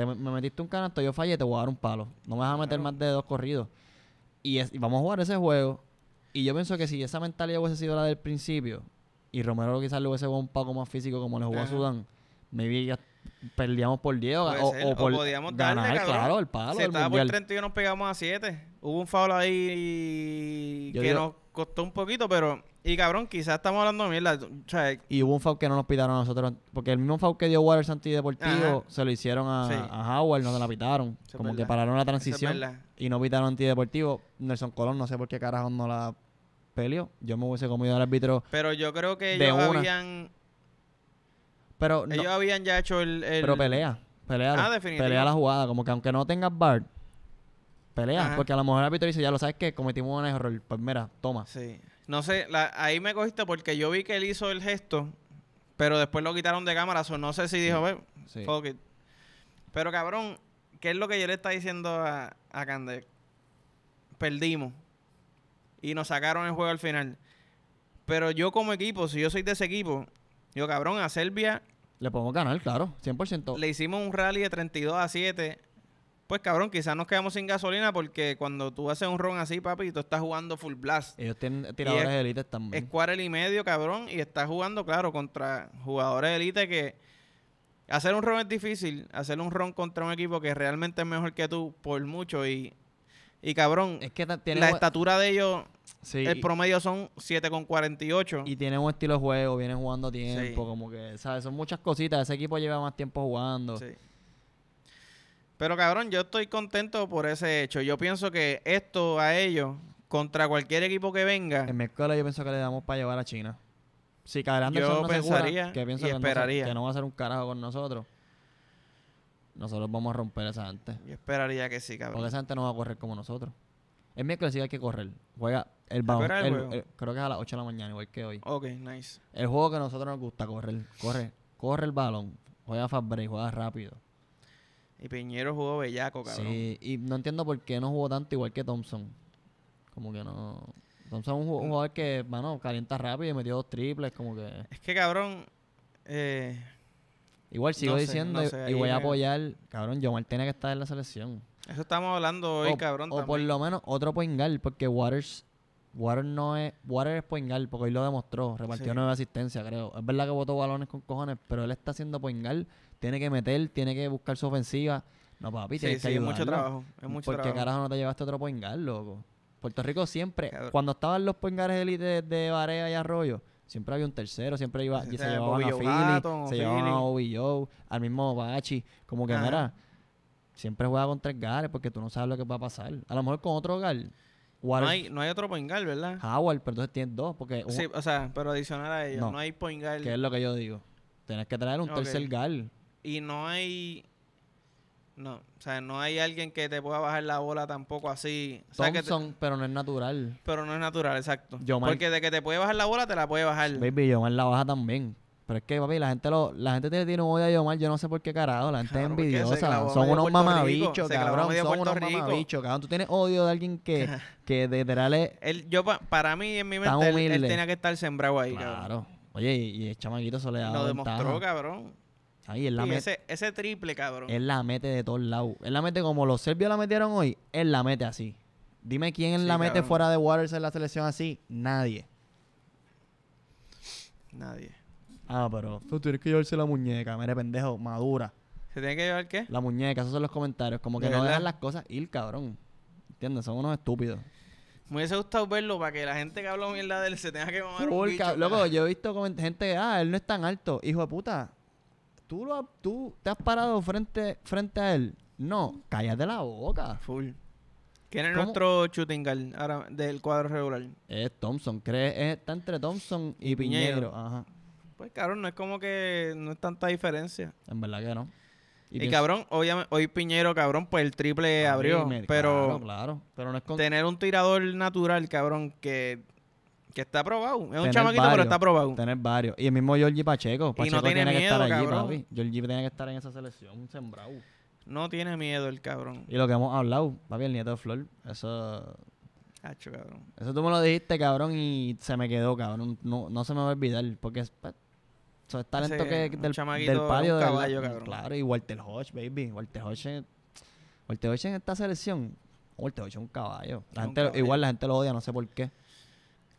Speaker 2: me metiste un canasto, yo fallé, te voy a dar un palo. No me vas a meter más de dos corridos. Y, vamos a jugar ese juego. Y yo pienso que si esa mentalidad hubiese sido la del principio, y Romero quizás le hubiese jugado un poco más físico como le jugó a Sudán, maybe ya perdíamos por Diego o, por ganar, claro, el palo. Si estaba por 30
Speaker 1: y nos pegamos a 7. Hubo un foul ahí que nos costó un poquito, pero y cabrón, quizás estamos hablando mierda.
Speaker 2: O y hubo un foul que no nos pitaron a nosotros. Porque el mismo foul que dio Waters antideportivo se lo hicieron a, Howard, no se la pitaron. como que pararon la transición y no pitaron antideportivo. Nelson Colón, no sé por qué carajo no la peleó. Yo me hubiese comido al árbitro. Pero yo creo que ellos
Speaker 1: habían. Pero ellos habían ya hecho el. Pero pelea.
Speaker 2: Ah, pelea, la, jugada. Como que aunque no tengas Bart, pelea. Porque a lo mejor el árbitro dice, ya lo sabes que cometimos un error. Pues mira, toma. Sí.
Speaker 1: No sé, ahí me cogiste porque yo vi que él hizo el gesto, pero después lo quitaron de cámara. no sé si dijo, fuck it. Pero cabrón, ¿qué es lo que yo le está diciendo a, a Perdimos. Y nos sacaron el juego al final. Pero yo como equipo, si yo soy de ese equipo, yo cabrón, a Serbia... Le podemos ganar, claro, 100%. Le hicimos un rally de 32 a 7 pues cabrón, quizás nos quedamos sin gasolina porque cuando tú haces un ron así, papi, tú estás jugando full blast. Ellos tienen tiradores de élite también. Es el y medio, cabrón, y estás jugando, claro, contra jugadores de élite que hacer un ron es difícil, hacer un ron contra un equipo que realmente es mejor que tú por mucho y y cabrón, es que tiene la estatura de ellos, sí, el promedio son 7,48.
Speaker 2: Y tienen un estilo de juego, vienen jugando tiempo, como que, ¿sabes? Son muchas cositas. Ese equipo lleva más tiempo jugando. Sí.
Speaker 1: Pero cabrón, yo estoy contento por ese hecho. Yo pienso que esto a ellos, contra cualquier equipo que venga. En mi escuela yo pienso que le damos para llevar a China. Si
Speaker 2: Kyle yo pensaría que esperaría. No, que no va a hacer un carajo con nosotros, nosotros vamos a romper esa gente. Yo esperaría
Speaker 1: que sí, cabrón. Porque esa
Speaker 2: gente no va a correr como nosotros. El miércoles sí hay que correr. Juega el balón. creo que es a las 8 de la
Speaker 1: mañana, igual que hoy. Ok, nice.
Speaker 2: El juego que a nosotros nos gusta, correr. Corre. Corre el balón. Juega fast juega rápido.
Speaker 1: Y Piñero jugó bellaco, cabrón. Sí,
Speaker 2: y no entiendo por qué no jugó tanto igual que Thompson. Como que no. Thompson es un, jugador que, mano, calienta rápido y metió dos triples, como que.
Speaker 1: Es que, cabrón. Eh, igual sigo diciendo y, voy a apoyar,
Speaker 2: cabrón. yo tiene que estar en la selección.
Speaker 1: Eso estamos hablando hoy, cabrón. O por lo
Speaker 2: menos otro poingal, porque Waters. Waters no es. Waters es poingal, porque hoy lo demostró. Repartió nueve asistencias, creo. Es verdad que votó balones con cojones, pero él está haciendo poingal tiene que meter, tiene que buscar su ofensiva. No, papi, tienes sí, que mucho trabajo. Es carajo no te llevaste otro poingar, loco? Puerto Rico siempre, cuando estaban los poingares de, de Barea y Arroyo, siempre había un tercero, siempre iba, se, se llevaban a Philly, se Philly. llevaban Obi al mismo Bachi, como que mira, siempre juega con tres gales porque tú no sabes lo que va a pasar. A lo mejor con otro gar. no, hay,
Speaker 1: no hay otro point ¿verdad?
Speaker 2: Howard, pero entonces tienes dos. Porque sí,
Speaker 1: o sea, pero adicional a ellos, no, hay Poingar. ¿Qué es lo
Speaker 2: que yo digo? Tienes que traer un tercer gal
Speaker 1: y no hay. No, o sea, no hay alguien que te pueda bajar la bola tampoco así. Thompson,
Speaker 2: pero no es natural.
Speaker 1: Pero no es natural, exacto. Porque de que te puede bajar la bola, te la puede bajar. Baby,
Speaker 2: Yomar la baja también. Pero es que, papi, la gente lo, la gente tiene, un odio a Yomar, yo no sé por qué carajo, la gente es envidiosa. Son unos mamabichos, cabrón. Son unos mamabichos, cabrón. Tú tienes odio de alguien que, *laughs* que verdad es. Él,
Speaker 1: yo, para mí, en mi mente, él, tenía que
Speaker 2: estar sembrado ahí, Claro. Oye, y, y el chamaquito se ha Lo demostró, cabrón. Ahí él la mete.
Speaker 1: Ese, triple, cabrón. Él
Speaker 2: la mete de todos lados. Él la mete como los serbios la metieron hoy, él la mete así. Dime quién la mete fuera de Waters en la selección así. Nadie. Nadie. Ah, pero tú tienes que llevarse la muñeca. Mire, pendejo, madura.
Speaker 1: ¿Se tiene que llevar qué?
Speaker 2: La muñeca, esos son los comentarios. Como que no dejan las cosas ir, cabrón. ¿Entiendes? Son unos estúpidos.
Speaker 1: Me hubiese gustado verlo para que la gente que habla mierda de él se tenga que mamar un bicho, Loco, yo
Speaker 2: he visto gente ah, él no es tan alto. Hijo de puta, ¿Tú, lo, tú te has parado frente, frente a él. No, de la boca. Full.
Speaker 1: ¿Quién es nuestro
Speaker 2: shooting guard ahora del cuadro regular? Es Thompson, ¿Crees? está entre Thompson y, Piñero. Ajá.
Speaker 1: Pues cabrón, no es como que no es tanta diferencia. En verdad que no. Y, cabrón, hoy hoy Piñero, cabrón, pues el triple abrió. pero claro, Pero no es tener un tirador natural, cabrón, que que está probado Es un chamaquito, pero está probado Tener varios.
Speaker 2: Y el mismo Georgie Pacheco. Pacheco no tiene, que estar allí, papi. Georgie tiene
Speaker 1: que estar en esa selección, sembrado. No tiene miedo el cabrón.
Speaker 2: Y lo que hemos hablado, papi, el nieto de Flor, eso...
Speaker 1: Hacho, cabrón.
Speaker 2: Eso tú me lo dijiste, cabrón, y se me quedó, cabrón. No, no se me va a olvidar, porque es, pues, es talento que del, del palio un caballo, cabrón. Claro, y Walter Hodge, baby. Walter Hodge, Walter Hodge en esta selección, Walter Hodge es un caballo. La gente, un caballo. Igual la gente lo odia, no sé por qué.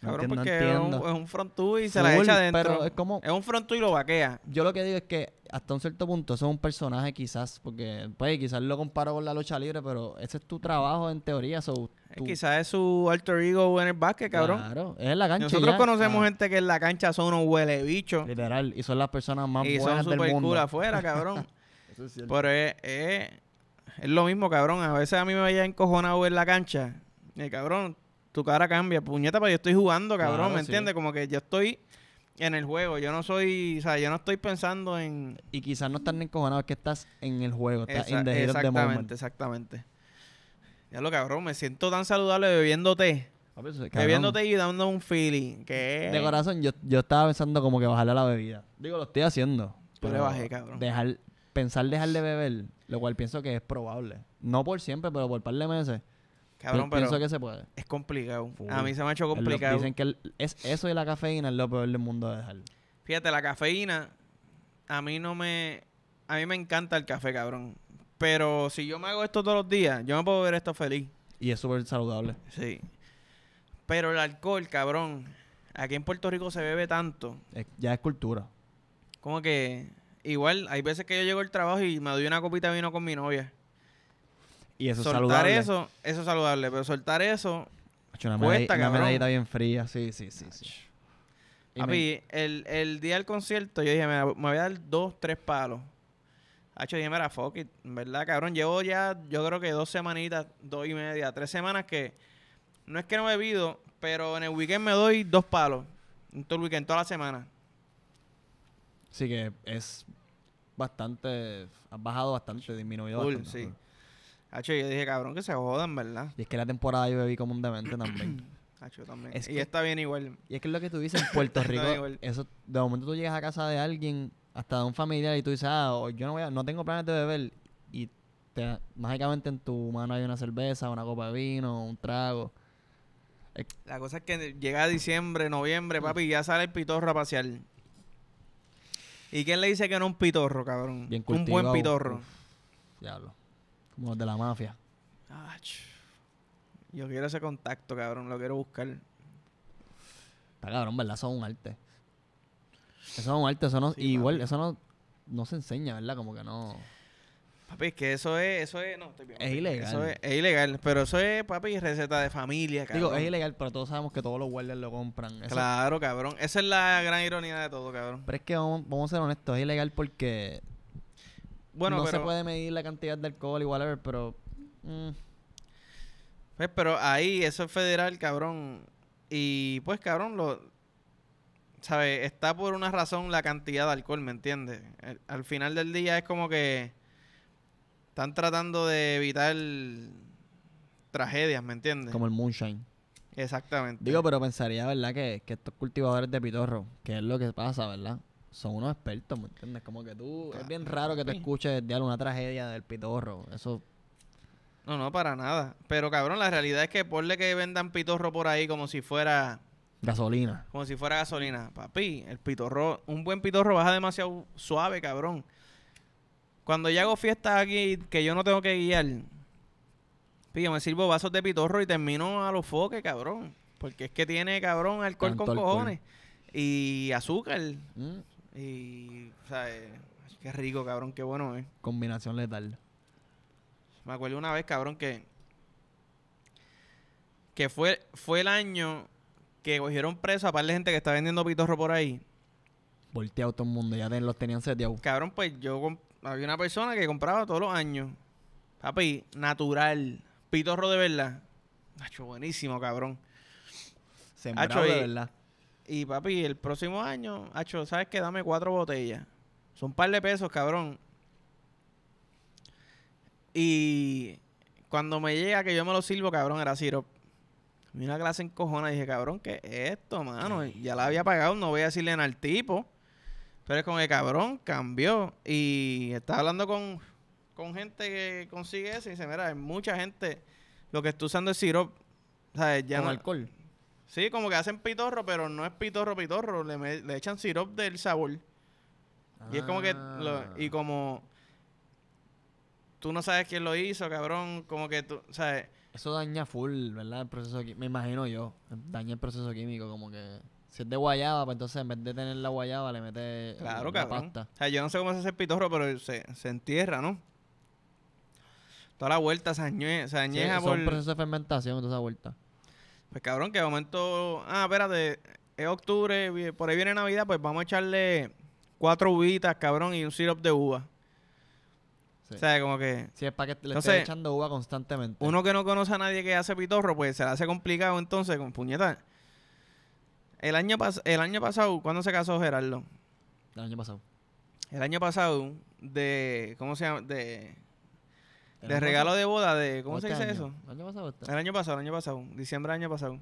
Speaker 2: Cabrón, porque Es, un, es y se la echa adentro. Es, como, es un front y lo vaquea. Yo lo que digo es que hasta un cierto punto eso es un personaje quizás, porque pues quizás lo comparo con la lucha libre, pero ese es tu trabajo en teoría. So, Quizás es su
Speaker 1: alter ego en el básquet, cabrón. Claro, es la cancha. Nosotros conocemos ah. gente que en la cancha son unos huele Literal, y son las personas más y buenas son super cool afuera, *laughs* cabrón. eso es cierto. Pero es, lo mismo, cabrón. A veces a mí me veía encojonado en la cancha. Y cabrón, tu cara cambia. Puñeta, pero yo estoy jugando, cabrón, ¿me entiendes? Como que yo estoy en el juego. Yo no soy, o sea, yo no estoy pensando en... Y quizás no estás encojonado, es que estás en el juego, estás en the Exactamente, exactamente. Ya lo cabrón, me siento tan saludable bebiéndote. Ah, pues, bebiéndote y dando un feeling. De corazón,
Speaker 2: yo, estaba pensando como que bajarle a la bebida. Digo, lo estoy haciendo. Pero bajé, cabrón. Dejar, pensar dejar de beber, lo cual pienso que es probable. No por siempre, pero por un par de meses. Pues cabrón, pero pienso que se
Speaker 1: puede. Es complicado. A mí se me ha hecho complicado. Dicen que es, eso
Speaker 2: y la cafeína es lo peor del mundo a dejar.
Speaker 1: Fíjate, la cafeína, a mí no me... A mí me encanta el café, cabrón. Pero si yo me hago esto todos los días, yo me puedo ver esto feliz. Y es súper saludable. Sí. Pero el alcohol, cabrón, aquí en Puerto Rico se bebe tanto. ya es cultura. Como que igual, hay veces que yo llego al trabajo y me doy una copita de vino con mi novia.
Speaker 2: Y eso es saludable. eso,
Speaker 1: eso es saludable, pero soltar eso una cuesta, medallita bien
Speaker 2: fría, sí, sí, sí. A mí,
Speaker 1: el, día del concierto yo dije, me, voy a dar dos, tres palos. Hacho, dije, mira, fuck it, ¿verdad, cabrón? Llevo ya, yo creo que dos semanitas, dos y media, tres semanas que no es que no he bebido, pero en el weekend me doy dos palos. En todo el weekend, toda la semana.
Speaker 2: Así que es bastante, ha bajado bastante, disminuido sí. Hacho, yo dije, cabrón, que se jodan, ¿verdad? Y es que la temporada yo bebí como un demente también.
Speaker 1: *clears throat* también. y está bien igual. Y es que es lo que tú dices, en Puerto *laughs* Rico, eso,
Speaker 2: de momento tú llegas a casa de alguien, hasta de un familiar, y tú dices, ah, yo no, voy no tengo planes de beber, y mágicamente en tu mano hay una cerveza, una copa de vino, un trago.
Speaker 1: La cosa es que llega diciembre, noviembre, papi, ya sale el pitorro a pasear. ¿Y quién le dice que no un pitorro, cabrón? Bien un buen pitorro. Diablo. Como los de la mafia. yo quiero ese contacto, cabrón. Lo quiero buscar. Está
Speaker 2: cabrón, ¿verdad? Eso es un arte. Eso es un arte. Eso no, igual, eso no, no se enseña, ¿verdad? Como que no...
Speaker 1: Papi, es que eso es, eso es, no, estoy bien. Es ilegal. Eso es, ilegal, pero eso es, papi, receta de familia, cabrón. Digo, es ilegal, pero todos sabemos que todos los guardias lo compran. claro, cabrón. Esa es la gran ironía de todo, cabrón.
Speaker 2: Pero es que vamos a ser honestos, es ilegal porque bueno, no se puede
Speaker 1: medir la cantidad de alcohol y whatever, pero. Mm. Pues, pero ahí, eso es federal, cabrón. Y pues, cabrón, lo. ¿Sabes? Está por una razón la cantidad de alcohol, ¿me entiendes? al final del día es como que. Están tratando de evitar tragedias, ¿me entiendes? Como el moonshine. Exactamente. Digo, pero
Speaker 2: pensaría, ¿verdad? Que, que estos cultivadores de pitorro, que es lo que pasa, ¿verdad? son unos expertos, ¿me entiendes? Como que tú,
Speaker 1: es bien raro que te
Speaker 2: escuches de una tragedia del pitorro. Eso.
Speaker 1: No, no, para nada. Pero cabrón, la realidad es que ponle que vendan pitorro por ahí como si fuera.
Speaker 2: Gasolina.
Speaker 1: Como si fuera gasolina. Papi, el pitorro, un buen pitorro baja demasiado suave, cabrón. Cuando yo hago fiestas aquí que yo no tengo que guiar, pío, me sirvo vasos de pitorro y termino a los foques, cabrón. Porque es que tiene, cabrón, alcohol con cojones y azúcar. Mm. Y, o sea, eh, qué rico, cabrón, qué bueno, eh. Combinación letal. Me acuerdo una vez, cabrón, que. Que fue, fue el año que cogieron preso a par de gente que está vendiendo pitorro por ahí. Volteado todo el mundo, ya los tenían seteados. Cabrón, pues yo había una persona que compraba todos los años. Papi, natural. Pitorro de verdad. Hacho, buenísimo, cabrón. Sembrado de eh, verdad. Y papi, el próximo año, Hacho, ¿sabes qué? Dame cuatro botellas. Son un par de pesos, cabrón. Y cuando me llega que yo me lo sirvo, cabrón, era sirop. Vi una clase en cojona y dije, cabrón, ¿qué es esto, mano? Ya la había pagado, no voy a decirle al tipo. Pero con el cabrón, cambió. Y estaba hablando con, con gente que consigue eso y dice, mira, mucha gente lo que está usando es sirop. O ya ¿Con no, alcohol? Sí, como que hacen pitorro, pero no es pitorro, pitorro. Le, echan sirop del sabor. Y es como que. Ah. y como. Tú no sabes quién lo hizo, cabrón. Como que tú. ¿Sabes? Eso daña full, ¿verdad? El proceso Me
Speaker 2: imagino yo. Daña el proceso químico, como que. Si es de guayaba, pues entonces en vez de tener la guayaba,
Speaker 1: le mete claro, la pasta. O sea, yo no sé cómo se hace el pitorro, pero se, se entierra, ¿no? Toda la vuelta se añeja, por... Es un proceso
Speaker 2: de fermentación, toda esa vuelta.
Speaker 1: Pues cabrón, que de momento. Ah, espérate, es octubre, por ahí viene Navidad, pues vamos a echarle cuatro uvitas, cabrón, y un syrup de uva. O sea, como que.
Speaker 2: Sí, es para que le estén echando uva constantemente.
Speaker 1: Uno que no conoce a nadie que hace pitorro, pues se le hace complicado entonces con puñetas. El año, el año pasado, ¿cuándo se casó Gerardo? El año pasado. El año pasado, de. ¿Cómo se llama? De. De regalo de boda de... ¿Cómo se este dice eso? ¿El año pasado? El año pasado, Diciembre del año pasado.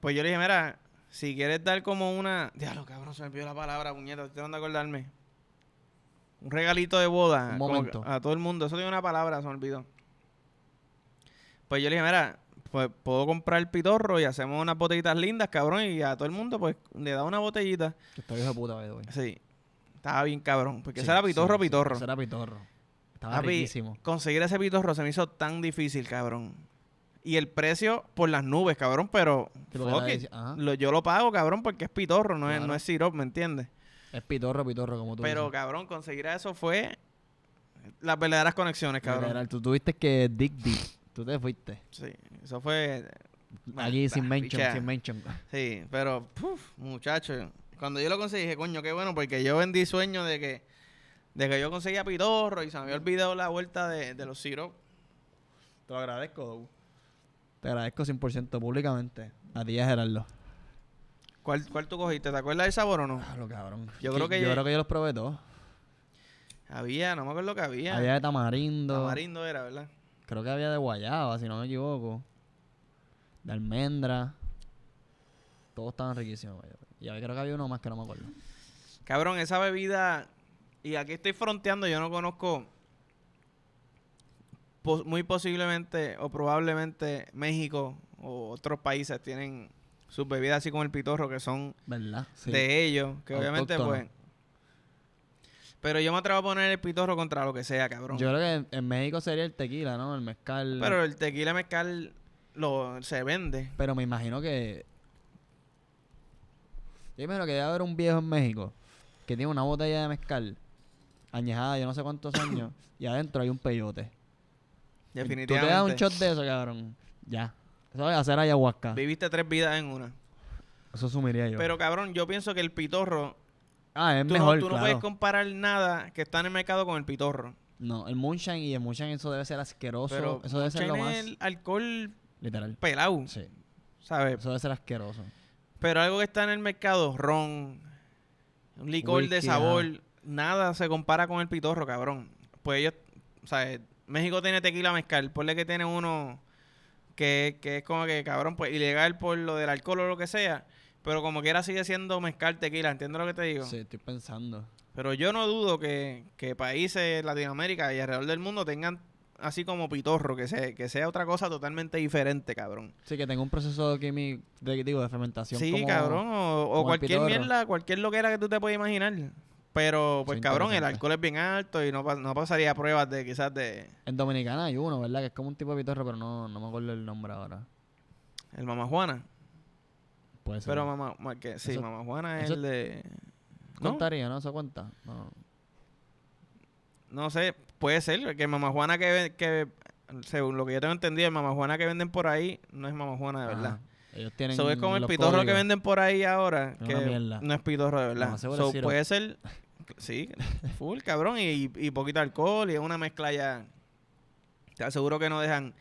Speaker 1: Pues yo le dije, mira, si quieres dar como una... Diablo, cabrón, se me olvidó la palabra, puñeta. Estoy tratando acordarme. Un regalito de boda. momento. A todo el mundo. Eso tiene una palabra, se me olvidó. Pues yo le dije, mira, pues puedo comprar el pitorro y hacemos unas botellitas lindas, cabrón, y a todo el mundo pues le da una botellita. Esta de puta, güey. Sí. Estaba bien cabrón, porque será ese era pitorro, pitorro. era pitorro. Estaba Conseguir ese pitorro se me hizo tan difícil, cabrón. Y el precio por las nubes, cabrón, pero yo lo pago, cabrón, porque es pitorro, no, es, no es sirop, ¿me entiendes? Es pitorro, pitorro, como tú Pero, cabrón, conseguir eso fue las verdaderas conexiones, cabrón. General,
Speaker 2: tú tuviste que dig dig Tú te fuiste. Sí,
Speaker 1: eso fue... Allí ah, sin mention, sin mention. Sí, pero, puf, muchacho. Cuando yo lo conseguí, dije, coño, qué bueno, porque yo vendí sueño de que desde que yo conseguía Pitorro y se me había olvidado la vuelta de, los Ciro. Te lo agradezco,
Speaker 2: Te agradezco 100% públicamente. A ti, Gerardo.
Speaker 1: ¿Cuál, tú cogiste? ¿Te acuerdas del sabor o no? Ah, cabrón. Yo, creo que yo, los probé todos. Había, no me acuerdo que había. Había de
Speaker 2: tamarindo. Tamarindo era, ¿verdad? Creo que había de guayaba, si no me equivoco. De almendra. Todos estaban riquísimos. Y creo que había uno más que no me acuerdo.
Speaker 1: Cabrón, esa bebida y aquí estoy fronteando, yo no conozco muy posiblemente o probablemente México o otros países tienen sus bebidas así como el pitorro que son de ellos, que obviamente pues... Pero yo me atrevo a poner el pitorro contra lo que sea, cabrón. Yo
Speaker 2: creo que en, México sería el tequila, ¿no? El mezcal. Pero el
Speaker 1: tequila mezcal lo, se
Speaker 2: vende. Pero me imagino que... Yo imagino que debe haber un viejo en México que tiene una botella de mezcal añejada yo no sé cuántos años, y adentro hay un peyote. Definitivamente. Tú te das un shot
Speaker 1: de eso, cabrón.
Speaker 2: Ya. Eso es hacer ayahuasca.
Speaker 1: Viviste tres vidas en una.
Speaker 2: Eso sumiría yo. Pero
Speaker 1: cabrón, yo pienso que el pitorro.
Speaker 2: Ah, es mejor. tú no puedes
Speaker 1: comparar nada que está en el mercado con el pitorro.
Speaker 2: No, el moonshine y el moonshine, eso debe ser asqueroso. eso debe ser lo más. el
Speaker 1: alcohol. Literal. Pelado. Sí. ¿Sabes? Eso debe ser asqueroso. Pero algo que está en el mercado, ron, un licor de sabor, nada se compara con el pitorro, cabrón. Pues ellos, o sea, eh, México tiene tequila mezcal, ponle que tiene uno que, es como que, cabrón, pues ilegal por lo del alcohol o lo que sea, pero como quiera sigue siendo mezcal tequila, ¿entiendes lo que te digo? Sí, estoy pensando. Pero yo no dudo que, que países Latinoamérica y alrededor del mundo tengan así como pitorro, que, sea, que sea otra cosa totalmente diferente, cabrón. Sí, que tenga
Speaker 2: un proceso químico... de, digo, de fermentación. Sí, cabrón, o, cualquier mierda,
Speaker 1: cualquier loquera que tú te puedas imaginar pero pues cabrón, el alcohol es bien alto y no, no pasaría pruebas de quizás de... En Dominicana hay uno, ¿verdad? Que es como un tipo de pitorro, pero no, no me acuerdo el nombre ahora. El Mamá Juana. Puede ser. Pero Mamá, sí, Juana es el de... ¿no? Contaría, ¿no? se cuenta? No. sé, puede ser, que Mamá Juana que, que, según lo que yo tengo entendido, el Mamá Juana que venden por ahí no es Mamá Juana de verdad. Ellos tienen. es como el pitorro que venden por ahí ahora. que no es pitorro de verdad. puede ser *laughs* sí, full, cabrón, y, poquito alcohol, y es una mezcla ya. Te aseguro que no dejan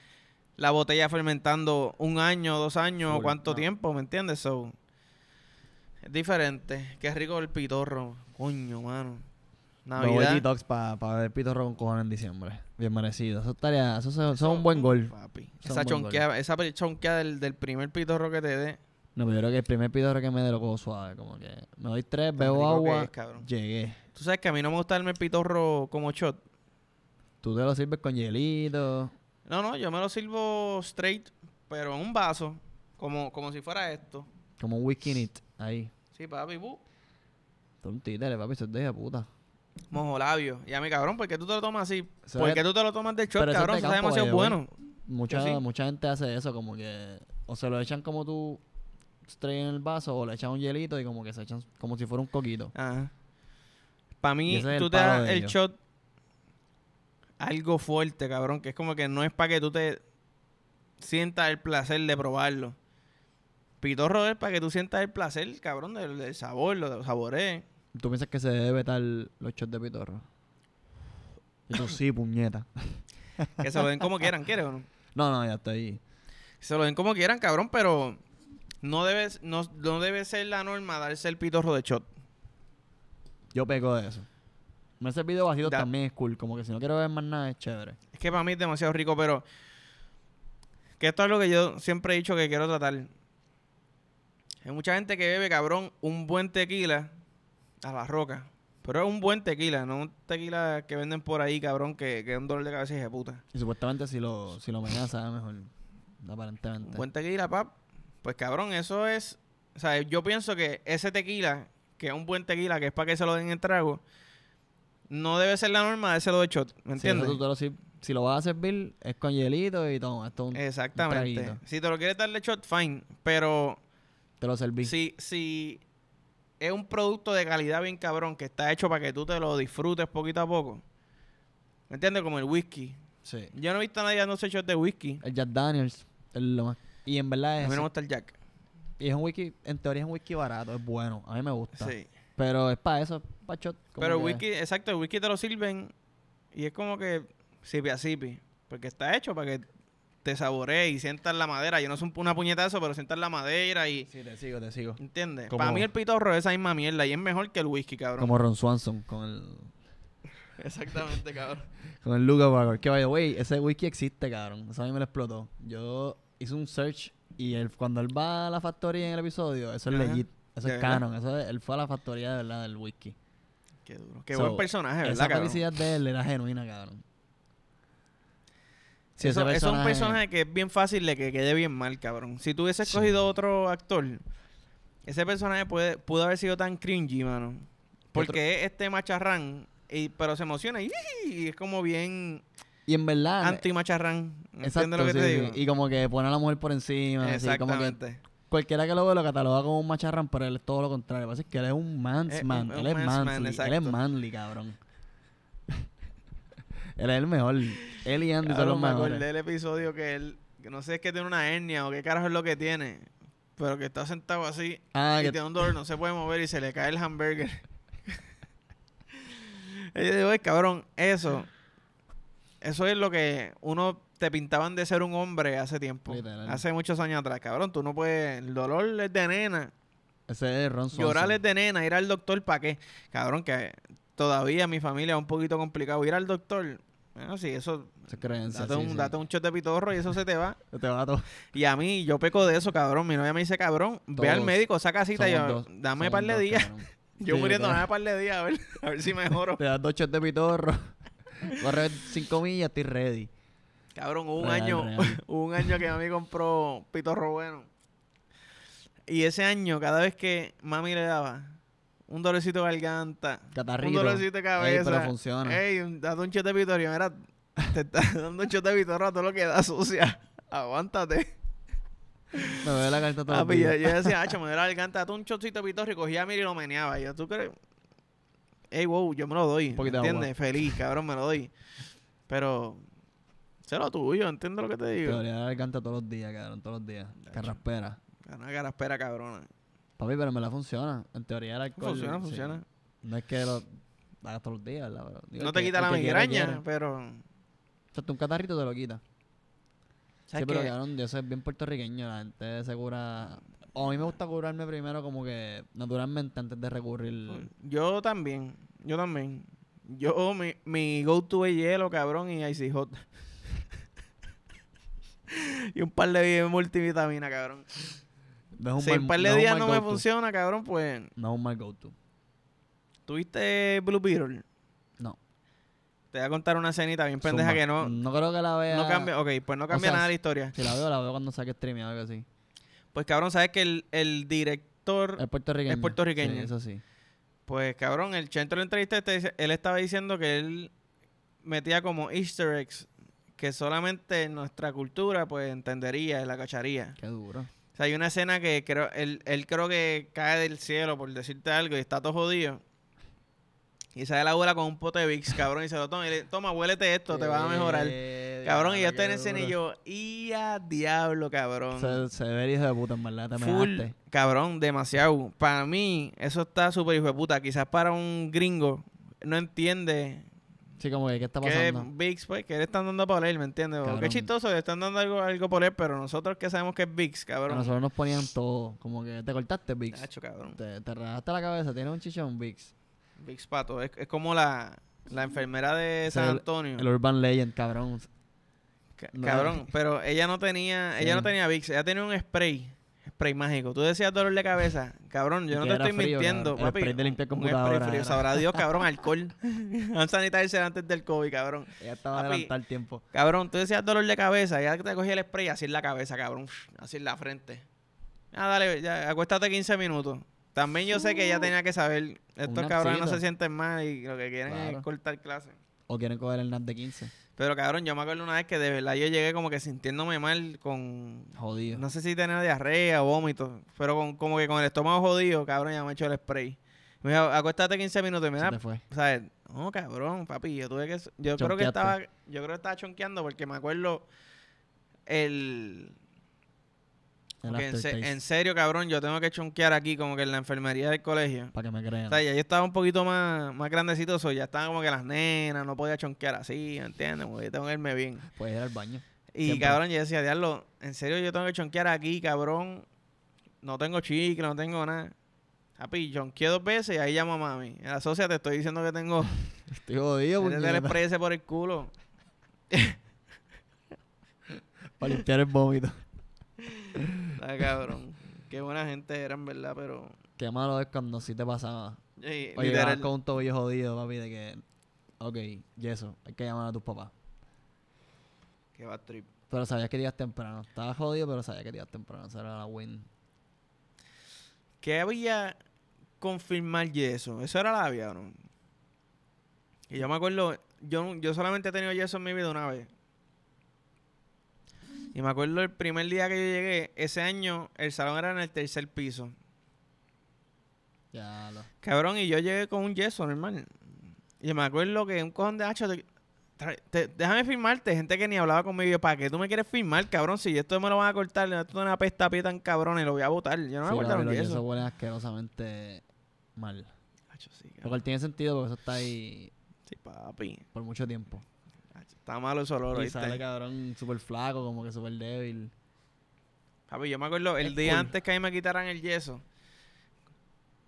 Speaker 1: la botella fermentando un año, dos años, cuánto tiempo, ¿me entiendes? es diferente. Qué rico el pitorro, coño, mano. Navidad. Voy detox
Speaker 2: para el pitorro con cojones en diciembre. Bien merecido. Eso estaría, eso, es un buen gol. Esa, chonquea,
Speaker 1: esa del primer pitorro que te dé.
Speaker 2: No, pero yo creo que el primer pidorro que me de loco suave, como que me doy tres, bebo agua,
Speaker 1: llegué. Tú sabes que a mí no me gusta darme el pitorro como shot. Tú te lo sirves con hielito. No, no, yo me lo sirvo straight, pero en un vaso, como, como si fuera esto.
Speaker 2: Como un whisky it, ahí.
Speaker 1: Sí, papi, bu.
Speaker 2: Tú un títere, papi, son de de puta.
Speaker 1: Mojo labio. Y a mi cabrón, ¿por qué tú te lo tomas así? ¿Por qué tú te lo tomas de shot, pero cabrón? Eso, eso es demasiado bueno. Mucha,
Speaker 2: mucha gente hace eso, como que. O se lo echan como tú estrella en el vaso o le echan un hielito y como que se echan como si fuera un coquito.
Speaker 1: Ajá. Para mí, tú te das el shot algo fuerte, cabrón, que es como que no es para que tú te sientas el placer de probarlo. Pitorro es para que tú sientas el placer, cabrón, del, sabor, lo, lo
Speaker 2: ¿Tú piensas que se debe dar los shots de pitorro? Eso sí, *laughs* puñeta.
Speaker 1: que se lo den como quieran, ¿quieres o no? *laughs* No, no, ya está ahí. se lo den como quieran, cabrón, pero no debe, no, no debe ser la norma darse el pitorro de shot. Yo pego de eso. Me ese video bajito también es cool. Como que si no quiero ver más nada, es chévere. Es que para mí es demasiado rico, pero. Que esto es lo que yo siempre he dicho que quiero tratar. Hay mucha gente que bebe, cabrón, un buen tequila a la roca. Pero es un buen tequila, no un tequila que venden por ahí, cabrón, que, que es un dolor de cabeza y se puta. Y supuestamente si
Speaker 2: lo, si lo amenaza, mejor. Aparentemente.
Speaker 1: buen tequila, pap. Pues cabrón, eso es. O sea, yo pienso que ese tequila, que es un buen tequila, que es para que se lo den en trago, no debe ser la norma de lo de shot. ¿Me entiendes? si, lo vas a servir, es con hielito y todo. Exactamente. si te lo quieres darle shot, fine. Pero. Te lo serví. Si, si es un producto de calidad bien cabrón que está hecho para que tú te lo disfrutes poquito a poco. ¿Me entiendes? Como el whisky. Sí.
Speaker 2: Yo no he visto a nadie dándose shot de whisky. El Jack Daniels. Es lo más y en verdad es. A mí me gusta el Jack. Y es un whisky, en teoría es un whisky barato, es bueno, a mí me gusta. Sí. Pero es para eso, para shot. Pero el whisky,
Speaker 1: exacto, el whisky te lo sirven y es como que sipi a sipi. Porque está hecho para que te saborees y sientas la madera. Yo no soy una puñeta de eso pero sientas la madera y. Sí, te sigo, te sigo. ¿Entiendes? Para mí el pitorro es esa misma mierda y es mejor que el whisky, cabrón. Como Ron
Speaker 2: Swanson con el.
Speaker 1: *laughs* Exactamente, cabrón.
Speaker 2: *laughs* con el Luca Bagger. Que vaya, güey, ese whisky existe, cabrón. Eso a mí me lo explotó. Yo hizo un search y él, cuando él va a la factoría en el episodio, eso es legit. Eso es canon. Eso él fue a la factoría de verdad del whisky.
Speaker 1: Qué duro. Qué buen personaje, ¿verdad, Esa felicidad de él era
Speaker 2: genuina, cabrón.
Speaker 1: Sí, eso, es un personaje que es bien fácil de que quede bien mal, cabrón. Si tú hubieses otro actor, ese personaje puede, pudo haber sido tan cringy, mano. Porque es este macharrán, y, pero se emociona y es como bien... Y en verdad. Eh, Anti-macharrán.
Speaker 2: Exacto, lo que te digo? Y como que pone a la mujer por encima. Exactamente. cualquiera que lo ve lo cataloga como un macharrán, pero él es todo lo contrario. Lo que él es un man's eh, eh, man. él es manly. él es manly, cabrón. *laughs* él es el mejor. Él y Andy son los mejores. Me acordé
Speaker 1: del episodio que él. Que no sé es que tiene una hernia o qué carajo es lo que tiene. Pero que está sentado así. Ah, y que... tiene un dolor, no se puede mover y se le cae el hamburger. Ella *laughs* digo, cabrón, eso eso es lo que uno te pintaban de ser un hombre hace tiempo. Hace muchos años atrás, cabrón. Tú no puedes. El dolor es de nena. Ese es Ron Llorar es de nena. Ir al doctor, ¿para qué? Cabrón, que todavía mi familia es un poquito complicado. Ir al doctor. Bueno, sí, eso. Se creen, date, un, sí. un shot de pitorro y eso se te va. *laughs* se te va todo. Y a mí, yo peco de eso, cabrón. Mi novia me dice, cabrón, ve al médico, saca cita y yo, dame par de días. *laughs* Yo muriendo, dame par de días, a ver, a ver si *laughs* mejoro. te das dos shots de pitorro. Corre 5
Speaker 2: millas, estoy ready.
Speaker 1: Cabrón, hubo un año, *laughs* un año que mami compró pitorro bueno. Y ese año, cada vez que mami le daba un dolorcito de garganta, un dolorcito de cabeza, Ey, pero funciona. Ey, date un chete pitorio, mira, te está *laughs* dando un de pitorro a todo lo que da sucia. *laughs* Aguántate. Me veo la carta todo el yo, yo decía, hacha, me duele la garganta, date un chocito de pitorro y cogía a y lo meneaba. yo, ¿tú crees? Ey, wow, yo me lo doy. entiende, ¿Entiendes? Feliz, cabrón, me lo doy. Pero, sé lo tuyo, entiendo lo que te digo.
Speaker 2: Teoría le canta todos los días, cabrón, todos los días. Carraspera.
Speaker 1: carraspera, cabrón.
Speaker 2: Papi, pero me la funciona. En teoría era alcohol. Funciona, funciona. No es que lo hagas todos los días, la verdad. no te quita la migraña,
Speaker 1: pero. O
Speaker 2: sea, tú un catarrito te lo quita. Sí, pero cabrón, yo es bien puertorriqueño, la gente se a mí me gusta curarme primero como que naturalmente antes de recurrir. Mm,
Speaker 1: yo también, yo también. Yo, mi, go-to es hielo, cabrón, y Icy Hot. *laughs* y un par de multivitamina, cabrón. si un par de días no me funciona, cabrón, pues...
Speaker 2: No es un go-to.
Speaker 1: ¿Tuviste Blue Beetle? No. Te voy a contar una escenita bien pendeja que no... No creo que la vea... No cambia, ok, pues no cambia nada la historia. Si la veo, la veo cuando saque streaming algo así. Pues cabrón, sabes que el, director es puertorriqueño. puertorriqueño. Sí, eso sí. Pues cabrón, el centro de la entrevista este, él estaba diciendo que él metía como easter eggs que solamente nuestra cultura pues entendería, la cacharía. Qué duro. O sea, hay una escena que creo, él, él creo que cae del cielo por decirte algo y está todo jodido. Y sale la abuela con un pote de Vicks, cabrón, y se lo toma. Y toma, huélete esto, te va a mejorar. Eh, Cabrón, y yo estoy en el cine y yo, y a diablo, cabrón. Se, se ve hijo de puta, en verdad, te Cabrón, demasiado. Para mí, eso está súper hijo de puta. Quizás para un gringo no entiende Sí, como que, ¿qué está pasando? Que VIX, pues, que le están dando por él, ¿me entiendes? Qué chistoso, le están dando algo, algo por él, pero nosotros que sabemos que es VIX, cabrón. A nosotros nos ponían
Speaker 2: todo, como que te cortaste VIX. cabrón. Te, te rajaste la cabeza, ¿Tienes un chichón VIX.
Speaker 1: VIX, pato, es, como la, la enfermera de San Antonio. el
Speaker 2: Urban Legend, cabrón. Cabrón,
Speaker 1: pero ella no tenía, ella no tenía VIX, ella tenía un spray, spray mágico. Tú decías dolor de cabeza, cabrón, yo no te estoy mintiendo, sabrá Dios, cabrón, alcohol. Un *laughs* sanitarse antes del COVID, cabrón. Ella estaba adelantando el tiempo. Cabrón, tú decías dolor de cabeza, ya te cogía el spray así en la cabeza, cabrón, así en la frente. Ah, dale, ya, acuéstate 15 minutos. También yo sé que ella tenía que saber, estos cabrón no se sienten mal y lo que quieren es cortar clase. O quieren coger el NAP de 15. Pero cabrón, yo me acuerdo una vez que de verdad yo llegué como que sintiéndome mal con... Jodido. No sé si tenía diarrea o vómito, pero con, como que con el estómago jodido, cabrón, ya me hecho el spray. Me dijo, acuéstate 15 minutos y me da... Se fue. sea, No, cabrón, papi, yo tuve que... Yo creo que estaba... Yo creo que estaba chonqueando porque me acuerdo el en, serio, cabrón, yo tengo que chonquear aquí como que en la enfermería del colegio. Para que me crean. O sea, yo estaba un poquito más, más grandecito, soy ya estaban como que las nenas, no podía chonquear así, entiendes? yo tengo que irme bien. Puedes ir al baño. Y cabrón, yo decía, diablo, en serio yo tengo que chonquear aquí, cabrón. No tengo chicle, no tengo nada. Papi, chonqueé dos veces y ahí llamo a mami. En la socia te estoy diciendo que tengo... *laughs* estoy jodido, le prese por el culo. *laughs* Para limpiar el
Speaker 2: vómito. *laughs*
Speaker 1: *laughs* ah, cabrón. Qué buena gente eran, ¿verdad? Pero.
Speaker 2: Qué malo es cuando sí te pasaba.
Speaker 1: Oye, con un
Speaker 2: tobillo jodido, papi, de que. Ok, y eso, hay que llamar a tus papás. Qué va trip. Pero sabías que ibas temprano. Estaba jodido, pero sabías que ibas temprano. Esa era
Speaker 1: la win. ¿Qué había confirmar yeso? Eso era la vía, ¿no? Y yo me acuerdo, yo, yo solamente he tenido yeso en mi vida una vez. Y me acuerdo el primer día que yo llegué, ese año el salón era en el tercer piso. Ya lo. Cabrón, y yo llegué con un yeso, normal. Y me acuerdo que un cojón de hacho. déjame firmarte, gente que ni hablaba conmigo. ¿para qué tú me quieres firmar, cabrón? Si esto me lo van a cortar, esto es una pesta a pie tan cabrón y lo voy a botar. Yo no me voy a cortar yeso. Eso
Speaker 2: huele asquerosamente mal. Hacho, sí, Lo cual tiene sentido porque eso está ahí. Sí, papi. Por mucho tiempo.
Speaker 1: Está malo el olor, Y sale, cabrón, súper flaco, como que súper débil. Papi, yo me acuerdo el día antes que a mí me quitaran el yeso.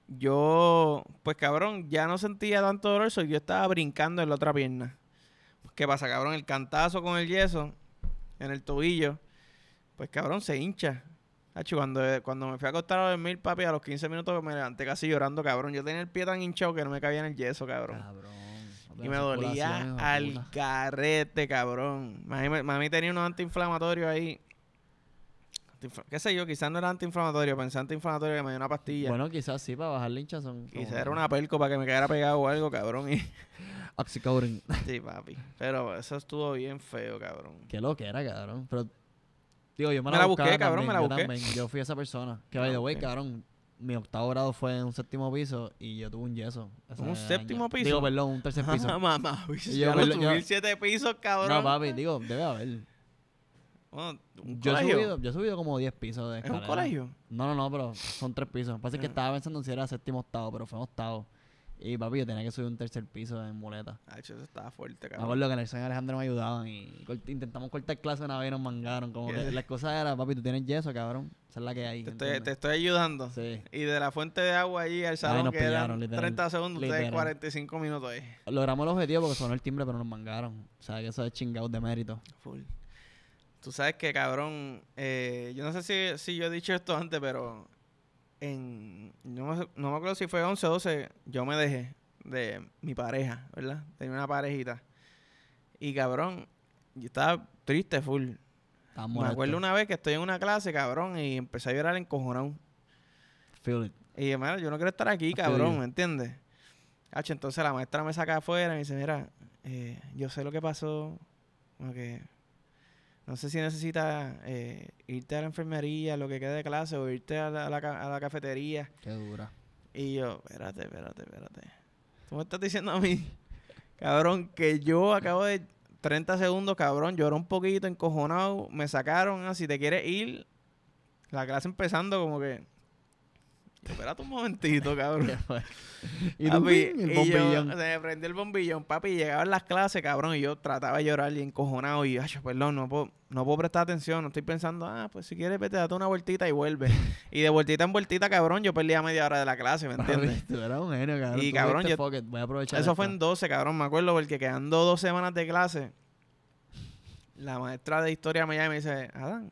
Speaker 1: Yo, pues cabrón, ya no sentía tanto dolor, eso. yo estaba brincando en la otra pierna. Pues, ¿Qué pasa, cabrón? El cantazo con el yeso en el tobillo, pues cabrón, se hincha. Hacho, cuando, eh, cuando me fui a acostar a dormir, papi, a los 15 minutos me levanté casi llorando, cabrón. Yo tenía el pie tan hinchado que no me cabía en el yeso, cabrón. Cabrón. Y me dolía al carrete, cabrón. Mami, tenía unos antiinflamatorios ahí qué sé yo, quizás no era antiinflamatorio, pensé antiinflamatorio que me dio una pastilla. Bueno, quizás sí, para bajar la hinchazón. Quizás era una perco para que me quedara pegado o algo, cabrón. Y... *laughs* *laughs* sí, papi. Pero eso estuvo bien feo, cabrón. Qué lo que era, cabrón. Pero, tío, yo me, la, busqué, cabrón, me la busqué. Yo, yo fui
Speaker 2: esa persona. Que, by the ah, cabrón, mi octavo grado fue en un séptimo piso y yo tuve un yeso. ¿Un séptimo piso? Digo, perdón, un tercer ah, piso. mamá, yo, subí siete pisos, cabrón. No, papi, digo, debe haber.
Speaker 1: Bueno, ¿un yo, He subido,
Speaker 2: yo he subido como 10 pisos de escalera. ¿Es un colegio? No, no, no, pero son tres pisos. Parece que eh. estaba pensando si era séptimo octavo, pero fue un octavo. Y papi, yo tenía que subir un tercer piso en muleta.
Speaker 1: Ah, eso estaba fuerte, cabrón. Me acuerdo
Speaker 2: que Nelson y Alejandro me ayudaban y intentamos cortar clase una vez y nos mangaron. Como que las cosas era, papi, tú tienes yeso, cabrón. Esa es la
Speaker 1: que hay. Te, estoy, te estoy, ayudando. Sí. Y de la fuente de agua ahí al salón, quedaron 30 segundos, ustedes 45 minutos ahí.
Speaker 2: Logramos el objetivo porque sonó el timbre, pero nos mangaron. O sea, que eso es chingado de mérito. Full.
Speaker 1: Tú sabes que, cabrón, eh, yo no sé si, si yo he dicho esto antes, pero en, no me, acuerdo si fue 11 o 12, yo me dejé de mi pareja, ¿verdad? Tenía una parejita. Y cabrón, yo estaba triste, full. Me acuerdo una vez que estoy en una clase, cabrón, y empecé a llorar en Feel Y yo no quiero estar aquí, cabrón, ¿me entiendes? entonces la maestra me saca afuera y me dice, mira, eh, yo sé lo que pasó, como que no sé si necesitas eh, irte a la enfermería, lo que quede de clase, o irte a la, a la, cafetería. Qué dura. Y yo, espérate, espérate, espérate. Tú me estás diciendo a mí, *laughs* cabrón, que yo acabo de 30 segundos, cabrón, lloré un poquito, encojonado, me sacaron, así ah, si te quieres ir, la clase empezando como que... Espérate un momentito, cabrón. *laughs* Pues. y, el bombillón. se me prendió el bombillón, papi. Llegaban las clases, cabrón, y yo trataba de llorar y encojonado. Y, ay, perdón, no puedo, no puedo prestar atención. No estoy pensando, ah, pues si quieres, vete, date una vueltita y vuelve. *laughs* y de vueltita en vueltita, cabrón, yo perdía media hora de la clase, ¿me entiendes? tú eras un genio, cabrón. Y, cabrón, yo, Voy a aprovechar Eso fue en 12, cabrón, me acuerdo, porque quedando dos semanas de clase, la maestra de historia me llama y me dice, Adán,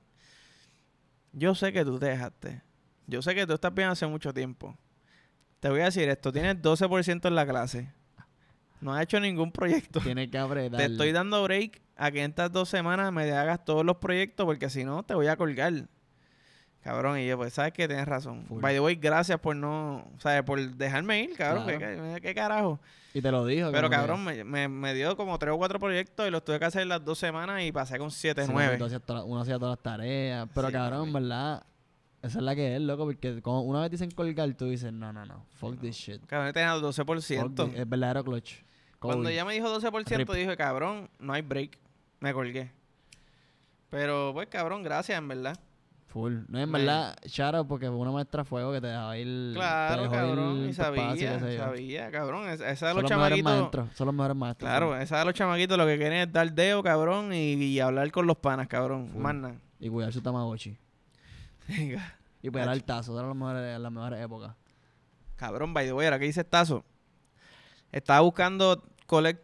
Speaker 1: yo sé que tú te dejaste yo sé que tú estás bien hace mucho tiempo. Te voy a decir esto, tienes 12% en la clase. No has hecho ningún proyecto. Tienes que apretar. Te estoy dando break a que en estas dos semanas me hagas todos los proyectos porque si no te voy a colgar. Cabrón, y yo, pues, ¿sabes que Tienes razón. By the way, gracias por no, sea, Por dejarme ir, cabrón. ¿qué, carajo? Y te lo dijo. Pero, cabrón, me, dio como tres o cuatro proyectos y los tuve que hacer las dos semanas y pasé con siete, nueve.
Speaker 2: uno hacía todas las tareas. Pero, cabrón, ¿verdad? Esa es la que es, loco, porque como una vez dicen colgar, tú dices, no, no, no, fuck this shit. Cabrón, este es al 12%. es verdadero clutch. Cuando ella me dijo 12%, Rip.
Speaker 1: dije, cabrón, no hay break. Me colgué. Pero, pues, cabrón, gracias, en verdad.
Speaker 2: Full. No, en verdad, Charo, porque fue una maestra fuego que te dejaba ir. Claro, cabrón, y sabía, sabía,
Speaker 1: cabrón. esa de los, los chamaquitos. Son los mejores maestros. Claro, esa de los chamaquitos lo que quieren es dar deo, cabrón, y, hablar con los panas, cabrón. manna Y cuidar su tamagotchi. Venga. Era el tazo. era la mejor época Cabrón, by the way, ahora que dice tazo. Estaba buscando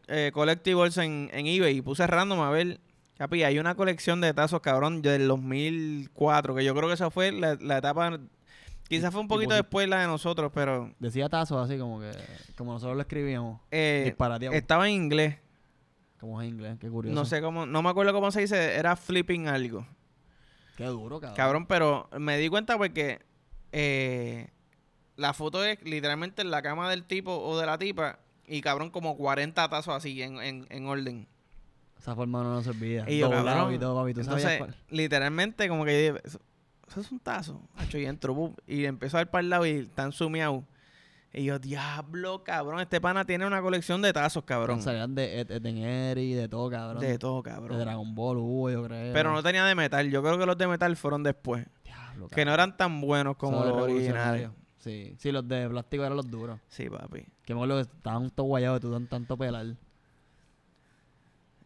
Speaker 1: eh, collectibles en, eBay y puse random a ver. Capi, hay una colección de tazos, cabrón, del 2004, que yo creo que esa fue la, etapa Quizás fue un poquito después la de nosotros, pero. Decía tazos así como que. Como nosotros lo escribíamos. Eh, estaba en inglés. ¿Cómo es en inglés? Qué curioso. No sé cómo. No me acuerdo cómo se dice. Era flipping algo. Qué duro, cabrón. Cabrón, pero me di cuenta porque eh, la foto es literalmente en la cama del tipo o de la tipa y cabrón como 40 tazos así en, en, orden.
Speaker 2: Esa forma no nos servía. Y yo, cabrón, entonces,
Speaker 1: literalmente como que eso, es un tazo. y entro, y empezó a ir para el lado y tan sumiados... Y yo, diablo, cabrón, este pana tiene una colección de tazos, cabrón. Salían de Eden de todo, cabrón. De todo, cabrón. De Dragon Ball hubo, yo creo. Pero no tenía de metal. Yo creo que los de metal fueron después. Diablo, Que no eran tan buenos como los originales. Sí, sí,
Speaker 2: los de plástico eran los duros. Sí, papi. Que me acuerdo que estaban todos guayados y tú dan tanto pelar.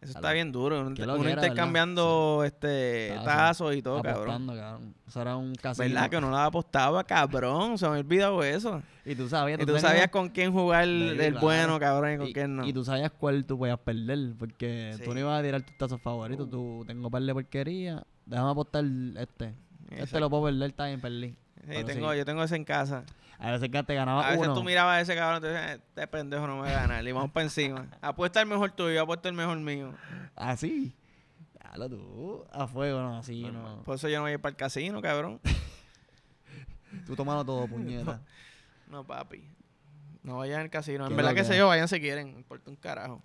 Speaker 1: Eso está bien duro. Uno, intercambiando este tazos y todo, cabrón. un casino. ¿Verdad? Que no la apostaba, cabrón. Se me ha eso. Y tú sabías... Y tú, sabías con quién jugar el, bueno, cabrón, y con quién no. Y tú
Speaker 2: sabías cuál tú podías perder. Porque tú no ibas a tirar tus tazos favoritos. Uh. Tú, tengo par de porquería. Déjame apostar este. Este lo puedo perder, también
Speaker 1: perdí. Sí, tengo, yo tengo ese en casa. A veces te ganaba uno. A veces tú mirabas a ese cabrón y te decías, eh, este pendejo no me va a ganar. vamos para encima. Apuesta el mejor tuyo, apuesta el mejor mío. Así. Ah, Halo tú. A fuego, no, así pues, no. Pues, por eso yo no voy a ir para el casino, cabrón.
Speaker 2: *laughs* tú tomando todo, puñeta.
Speaker 1: *laughs* No, papi.
Speaker 2: No vayan al casino. En verdad que, sé yo, vayan
Speaker 1: si quieren. Me importa un carajo.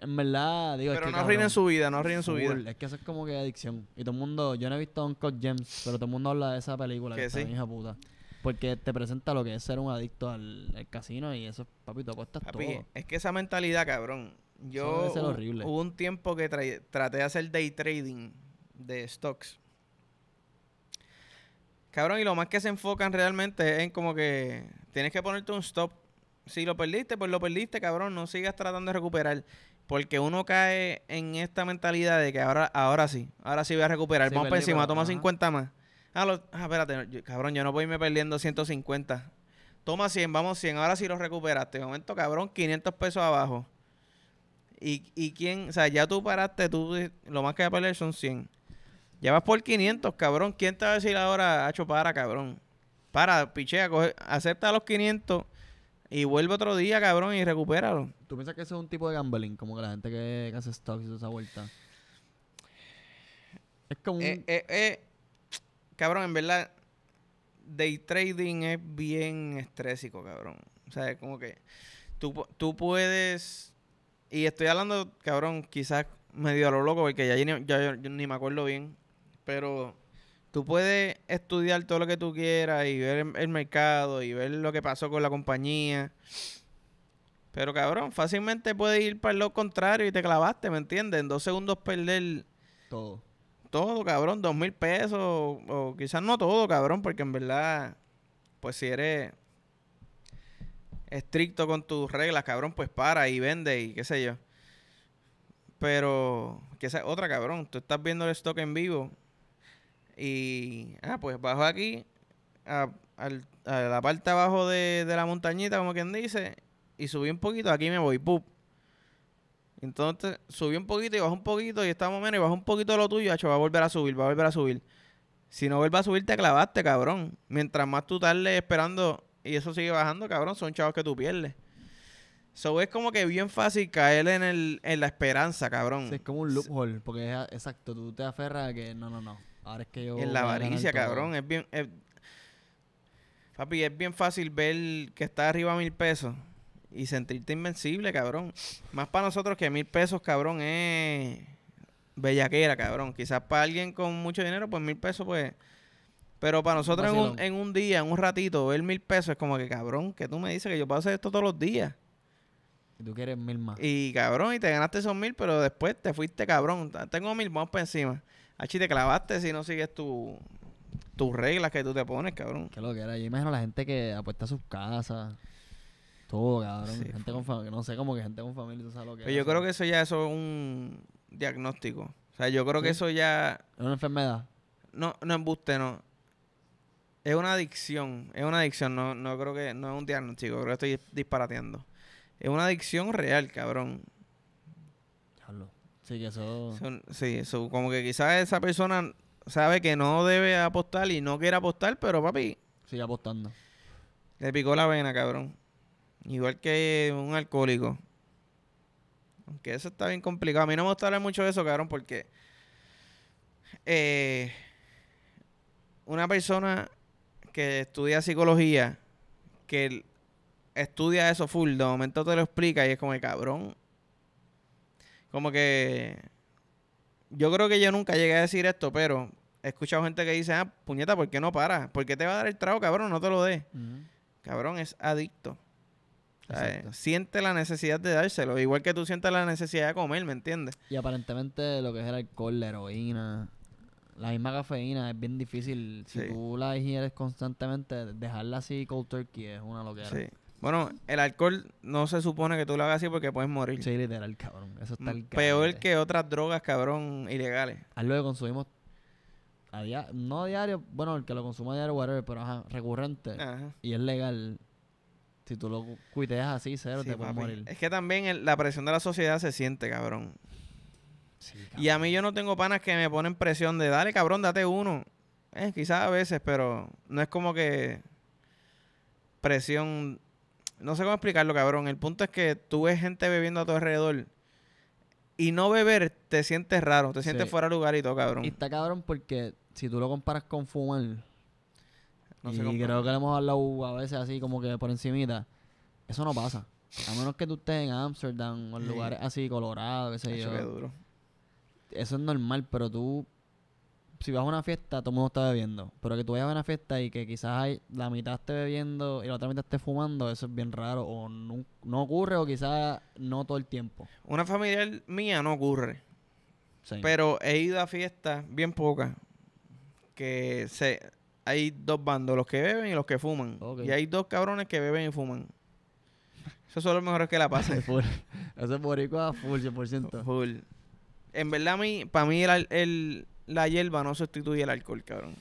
Speaker 2: En verdad,
Speaker 1: digo. Pero que, no ríen su vida, no ríen su vida.
Speaker 2: Es que eso es como que adicción. Y todo el mundo, yo no he visto Uncle James, pero todo el mundo habla de esa película que, sí. hija puta. Porque te presenta lo que es ser un adicto al, casino y eso, papi, te apuestas
Speaker 1: todo. Es que esa mentalidad, cabrón. Yo hubo un tiempo que traté de hacer day trading de stocks. Cabrón, y lo más que se enfocan realmente es en como que tienes que ponerte un stop. Si lo perdiste, pues lo perdiste, cabrón. No sigas tratando de recuperar. Porque uno cae en esta mentalidad de que ahora, ahora sí, ahora sí voy a recuperar. Vamos para encima, toma 50 más. Ah, ah, espérate, cabrón, yo no voy a irme perdiendo 150. Toma 100, vamos 100. Ahora sí lo recuperaste. De momento, cabrón, 500 pesos abajo. Y, quién, o sea, ya tú paraste, tú lo más que vas a perder son 100. Ya vas por 500, cabrón. ¿Quién te va a decir ahora, hacho, para, cabrón? Para, pichea, coge, acepta los 500 y vuelve otro día, cabrón, y recupéralo.
Speaker 2: ¿Tú piensas que eso es un tipo de gambling? Como que la gente que, hace stocks y toda esa vuelta.
Speaker 1: Es como. un... Eh, eh, eh, Cabrón, en verdad, day trading es bien estrésico, cabrón. O sea, es como que tú, puedes. Y estoy hablando, cabrón, quizás medio a lo loco, porque ya, ni me acuerdo bien. Pero tú puedes estudiar todo lo que tú quieras y ver el, mercado y ver lo que pasó con la compañía. Pero cabrón, fácilmente puedes ir para lo contrario y te clavaste, ¿me entiendes? En dos segundos perder todo todo, cabrón, dos mil pesos, o, quizás no todo, cabrón, porque en verdad, pues si eres estricto con tus reglas, cabrón, pues para y vende y qué sé yo. Pero, que otra, cabrón, tú estás viendo el stock en vivo y, ah, pues bajo aquí, a, la parte abajo de, la montañita, como quien dice, y subí un poquito, aquí me voy, pup. Entonces subió un poquito y bajó un poquito y estamos menos y bajó un poquito lo tuyo, hecho, va a volver a subir, va a volver a subir. Si no vuelve a subir, te clavaste, cabrón. Mientras más tú tardes esperando y eso sigue bajando, cabrón, son chavos que tú pierdes. Eso es como que bien fácil caer en, el, en la esperanza, cabrón. es como un loophole, porque es, exacto, tú te aferras a que no, no, no. Ahora es que yo. En la avaricia, cabrón. Es bien. papi, es bien fácil ver que está arriba a mil pesos y sentirte invencible, cabrón. Más para nosotros que mil pesos, cabrón, es bellaquera, cabrón. Quizás para alguien con mucho dinero, pues mil pesos, pues. Pero para nosotros en un, en un, día, en un ratito, ver mil pesos es como que, cabrón, que tú me dices que yo puedo hacer esto todos los días. Y tú quieres mil más. Y cabrón, y te ganaste esos mil, pero después te fuiste, cabrón. Tengo mil, más para encima. Achi, te clavaste si no sigues tu, tus reglas que tú te pones, cabrón. Que lo que era. Yo imagino a la gente que apuesta a sus casas no
Speaker 2: sé, como que gente con
Speaker 1: familia, yo creo que eso ya es un diagnóstico. O sea, yo creo que eso ya...
Speaker 2: Es una enfermedad.
Speaker 1: No, no embuste, no. Es una adicción, es una adicción, no, no creo que, no es un diagnóstico, creo que estoy disparateando. Es una adicción real, cabrón. Sí, que eso... Sí, eso, como que quizás esa persona sabe que no debe apostar y no quiere apostar, pero papi... Sigue apostando. Le picó la vena, cabrón. Igual que un alcohólico. Aunque eso está bien complicado. A mí no me gusta hablar mucho de eso, cabrón, porque eh, una persona que estudia psicología, que estudia eso full, de momento te lo explica y es como, el cabrón, como que yo creo que yo nunca llegué a decir esto, pero he escuchado gente que dice, ah, puñeta, ¿por qué no para? ¿Por qué te va a dar el trago, cabrón? No te lo dé. Cabrón, es adicto. Eh, siente la necesidad de dárselo, igual que tú sientes la necesidad de comer, ¿me entiendes? Y aparentemente lo que es el
Speaker 2: alcohol, la heroína, la misma cafeína es bien difícil. Si tú la ingieres
Speaker 1: constantemente, dejarla así cold turkey es una loquera. Sí. Bueno, el alcohol no se supone que tú lo hagas así porque puedes morir. Sí, literal, cabrón. Eso está mm, Peor que otras drogas, cabrón,
Speaker 2: ilegales. Algo que consumimos a no diario, bueno, el que lo consuma a diario, whatever, pero
Speaker 1: ajá, recurrente. Y es legal. Si tú lo cuiteas así, cero, te puedes morir. Es que también la presión de la sociedad se siente, cabrón. Y a mí yo no tengo panas que me ponen presión de, dale, cabrón, date uno. Eh, quizás a veces, pero no es como que presión... No sé cómo explicarlo, cabrón. El punto es que tú ves gente bebiendo a tu alrededor y no beber te sientes raro, te sientes fuera de lugar y todo, cabrón. Y está cabrón porque si tú lo comparas con fumar
Speaker 2: y creo que le hemos hablado a veces así como que por encimita. Eso no pasa. A menos que tú estés en Amsterdam o en lugares así, colorados. qué sé yo. duro. Eso es normal, pero tú, si vas a una fiesta, todo el mundo está bebiendo. Pero que tú vayas a una fiesta y que quizás la mitad esté bebiendo y la otra mitad esté fumando, eso es bien raro. O no, ocurre
Speaker 1: o quizás no todo el tiempo. Una familia mía no ocurre. Pero he ido a fiestas bien pocas que se hay dos bandos, los que beben y los que fuman. Y hay dos cabrones que beben y fuman. *laughs* Esos son los mejores que la pasan. Eso es boricua full, 100%. Full. En verdad, mi, para mí el, el, la hierba no sustituye el alcohol, cabrón.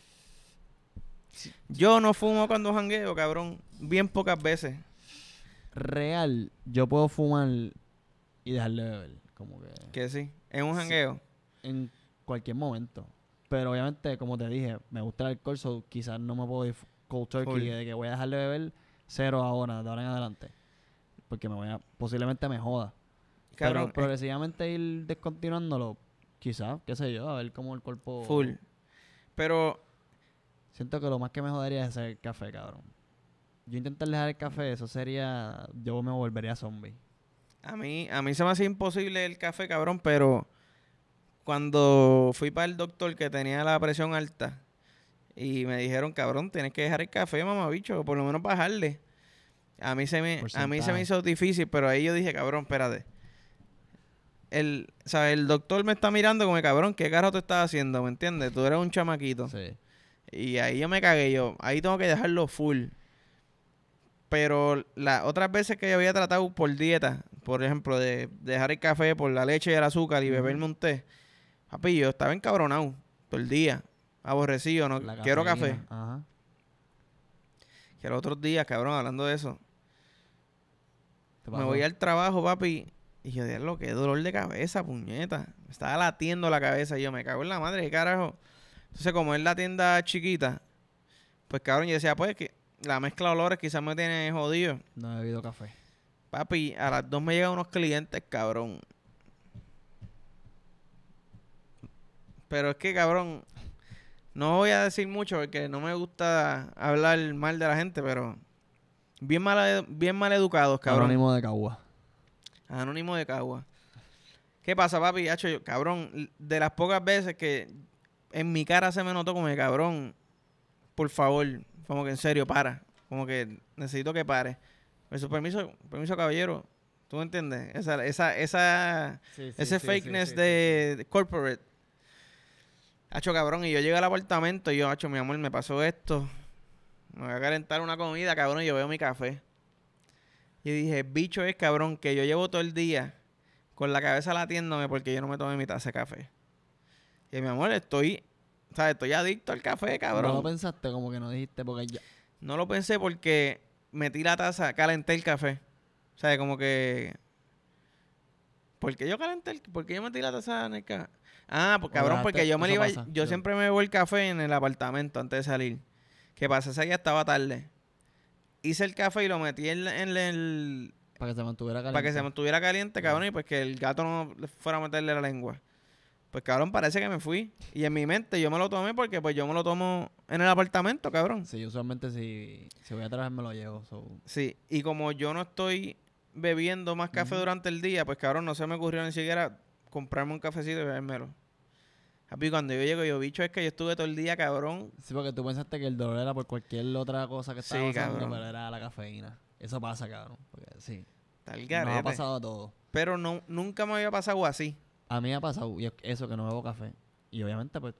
Speaker 1: Yo no fumo cuando jangueo, cabrón. Bien pocas veces. Real, yo
Speaker 2: puedo fumar y dejarlo beber. Como que... sí. En un jangueo. En cualquier momento. Pero obviamente, como te dije, me gusta el alcohol, quizás no me puedo ir cold turkey de que voy a dejar de beber cero ahora, de ahora en adelante. Porque me voy a, posiblemente me joda. pero progresivamente ir descontinuándolo, quizás, qué sé yo, a ver cómo el cuerpo. Full. Pero. Siento que lo más que me jodería es hacer el café, cabrón. Yo intentar dejar el café, eso sería. Yo me volvería zombie.
Speaker 1: A mí, a mí se me hace imposible el café, cabrón, pero cuando fui para el doctor que tenía la presión alta y me dijeron, cabrón, tienes que dejar el café, mamabicho, por lo menos bajarle. A mí se me, a mí se me hizo difícil, pero ahí yo dije, cabrón, espérate. El, sea, el doctor me está mirando como, cabrón, ¿qué carajo te estás haciendo? ¿Me entiendes? Tú eres un chamaquito. Y ahí yo me cagué yo. Ahí tengo que dejarlo full. Pero las otras veces que yo había tratado por dieta, por ejemplo, de dejar el café por la leche y el azúcar y beberme un té, Papi, yo estaba encabronado todo el día, aborrecido, no quiero café. Ajá. Que otros días, cabrón, hablando de eso, me voy al trabajo, papi. Y yo, lo que dolor de cabeza, puñeta. Me estaba latiendo la cabeza. Y yo, me cago en la madre, qué carajo. Entonces, como es la tienda chiquita, pues cabrón, yo decía, pues que la mezcla de olores quizás me tiene jodido. No he bebido café. Papi, a las dos me llegan unos clientes, cabrón. Pero es que, cabrón, no voy a decir mucho porque no me gusta hablar mal de la gente, pero bien mal, bien mal educados, cabrón. Anónimo de Cagua. Anónimo de Cagua. ¿Qué pasa, papi? cabrón, de las pocas veces que en mi cara se me notó como que, cabrón, por favor, como que en serio, para. Como que necesito que pare. Eso, permiso, permiso, caballero. ¿Tú entiendes? Esa, esa, esa, ese fakeness de corporate Hacho, cabrón, y yo llegué al apartamento y yo, hacho, mi amor, me pasó esto. Me voy a calentar una comida, cabrón, y yo veo mi café. Y dije, bicho es, cabrón, que yo llevo todo el día con la cabeza latiéndome porque yo no me tomé mi taza de café. Y mi amor, estoy, ¿sabes? Estoy adicto al café, cabrón. No lo pensaste, como que no dijiste, porque ya. No lo pensé porque metí la taza, calenté el café. O sea, como que. ¿Por qué yo calenté el.? ¿Por qué yo metí la taza en el café? Ah, pues cabrón, porque yo me iba. yo, siempre me bebo el café en el apartamento antes de salir. Que pasa, esa ya estaba tarde. Hice el café y lo metí en, el. Para que se mantuviera caliente. Para que se mantuviera caliente, cabrón, y pues que el gato no fuera a meterle la lengua. Pues cabrón, parece que me fui. Y en mi mente yo me lo tomé porque pues yo me lo tomo en el apartamento, cabrón. Sí, usualmente si, voy a trabajar me lo llevo. Sí, y como yo no estoy bebiendo más café durante el día, pues cabrón, no se me ocurrió ni siquiera comprarme un cafecito y bebérmelo. Papi, cuando yo llego, yo, bicho, es que yo estuve todo el día, cabrón. Sí, porque tú pensaste que el dolor era por cualquier otra cosa que estaba pero
Speaker 2: era la cafeína. Eso pasa, cabrón. Porque, sí. Tal me ha pasado todo.
Speaker 1: Pero no, nunca me había pasado así. A mí me ha pasado eso, que no bebo café.
Speaker 2: Y obviamente, pues,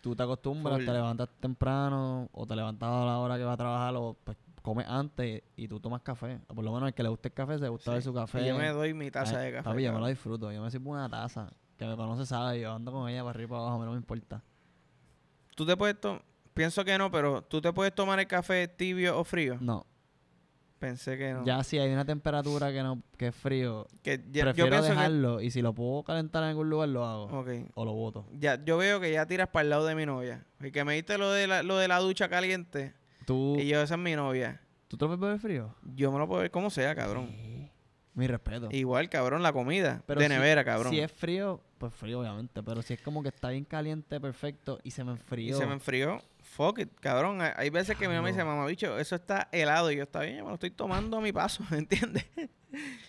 Speaker 2: tú te acostumbras, te levantas temprano, o te levantas a la hora que vas a trabajar, o pues, comes antes y tú tomas café. por lo menos el que le guste el café, se gusta ver su café. Y yo me doy mi taza de café. Papi, yo me lo disfruto. Yo me sirvo una taza que me conoce sabe, yo ando con ella
Speaker 1: para arriba y para abajo, no me importa. ¿Tú te puedes tomar, pienso que no, pero tú te puedes tomar el café tibio o frío? No. Pensé que no. Ya
Speaker 2: si hay una temperatura que no es frío, Yo dejarlo y si lo puedo
Speaker 1: calentar en algún lugar lo hago. O lo boto. Ya, yo veo que ya tiras para el lado de mi novia. Y que me diste lo de la, lo de la ducha caliente. Tú, y yo esa es mi novia. ¿Tú te lo puedes beber frío? Yo me lo puedo beber como sea, cabrón. Mi respeto. Igual, cabrón, la comida. de nevera, cabrón. Si es
Speaker 2: frío, pues frío, obviamente. Pero si es como
Speaker 1: que está bien caliente, perfecto, y se me enfrió. Y se me enfrió. Fuck it, cabrón. Hay, veces que mi mamá dice, mamá, bicho, eso está helado. Y yo, está bien, yo me lo estoy tomando a mi paso, *laughs* ¿me entiendes?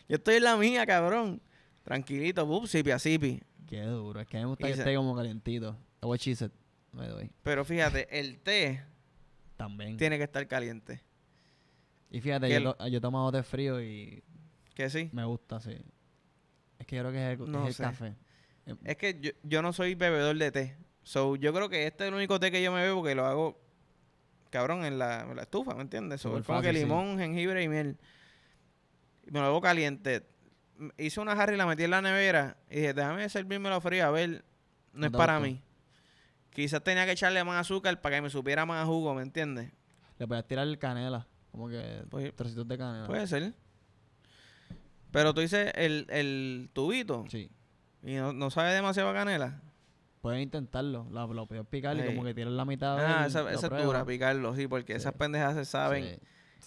Speaker 1: yo estoy en la mía, cabrón. Tranquilito, bupsipi, sipi Qué duro. Es que me gusta y que esté como calientito. Agua said Me doy. Pero fíjate, el té... También. Tiene que estar caliente.
Speaker 2: Y fíjate, yo, tomo tomado té frío y... ¿Qué sí? Me gusta, sí. Es que yo creo que es el, es el café.
Speaker 1: Es que yo, no soy bebedor de té. So, yo creo que este es el único té que yo me bebo porque lo hago, cabrón, en la, estufa, ¿me entiendes? So, como que limón, jengibre y miel. Me lo hago caliente. Hice una jarra y la metí en la nevera. Y dije, déjame servirme la fría, a ver,
Speaker 2: no es para mí.
Speaker 1: Quizás tenía que echarle más azúcar para que me supiera más jugo, ¿me entiendes? Le podías tirar el canela, como que pues, trocitos de canela. Puede ser. Pero tú dices el, el tubito. Sí. ¿Y no, no sabe demasiado canela? Pueden intentarlo. lo peor es picarlo y como que tiran la mitad de. Ah, esa, es dura, picarlo, sí, porque esas pendejas se saben.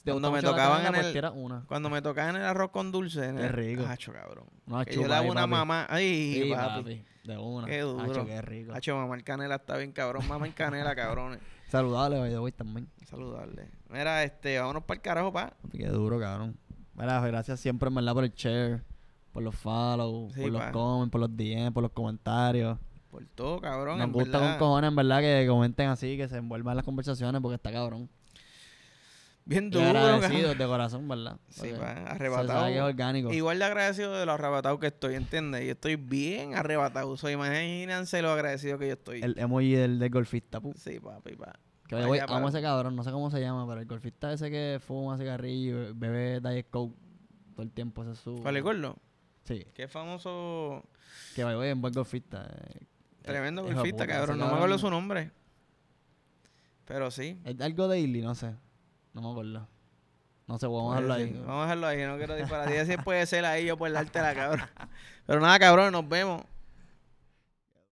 Speaker 1: cuando me tocaban en el, pues cuando me tocaban el arroz con dulce qué rico hacho cabrón no, yo le hago una mamá ay papi. de una qué duro hacho qué rico hacho mamá el canela está bien cabrón mamá en canela *laughs* cabrones
Speaker 2: saludable hoy también saludable
Speaker 1: mira este vámonos para el carajo pa
Speaker 2: qué duro cabrón mira gracias siempre en por el share por los follow, por los comments, por los DM, por los comentarios. Por todo, cabrón. Me gusta verdad. con cojones, en verdad, que comenten así, que se envuelvan las conversaciones, porque está cabrón.
Speaker 1: Bien duro. Y agradecido de corazón, ¿verdad? Sí, pa, arrebatado. Es orgánico. Igual de agradecido de lo arrebatado que estoy, ¿entiendes? Yo estoy bien arrebatado. imagínense lo agradecido que yo estoy. El emoji del, golfista, pu. Sí, papi, pa. Que voy, Vamos a ese
Speaker 2: cabrón, no sé cómo se llama, pero el golfista ese que fuma cigarrillo, bebe Diet Coke todo el tiempo, ese es su... ¿Cuál es Sí.
Speaker 1: Qué famoso.
Speaker 2: Que vaya en buen golfista. Eh. Tremendo eh, golfista, cabrón. No me acuerdo su nombre. Pero sí. Algo de Illy, no sé.
Speaker 1: No me acuerdo. No sé, vamos a dejarlo ahí. Vamos a dejarlo ahí, no quiero disparar. si puede ser ahí, yo por darte la cabrón. *laughs* Pero nada, cabrón, nos vemos.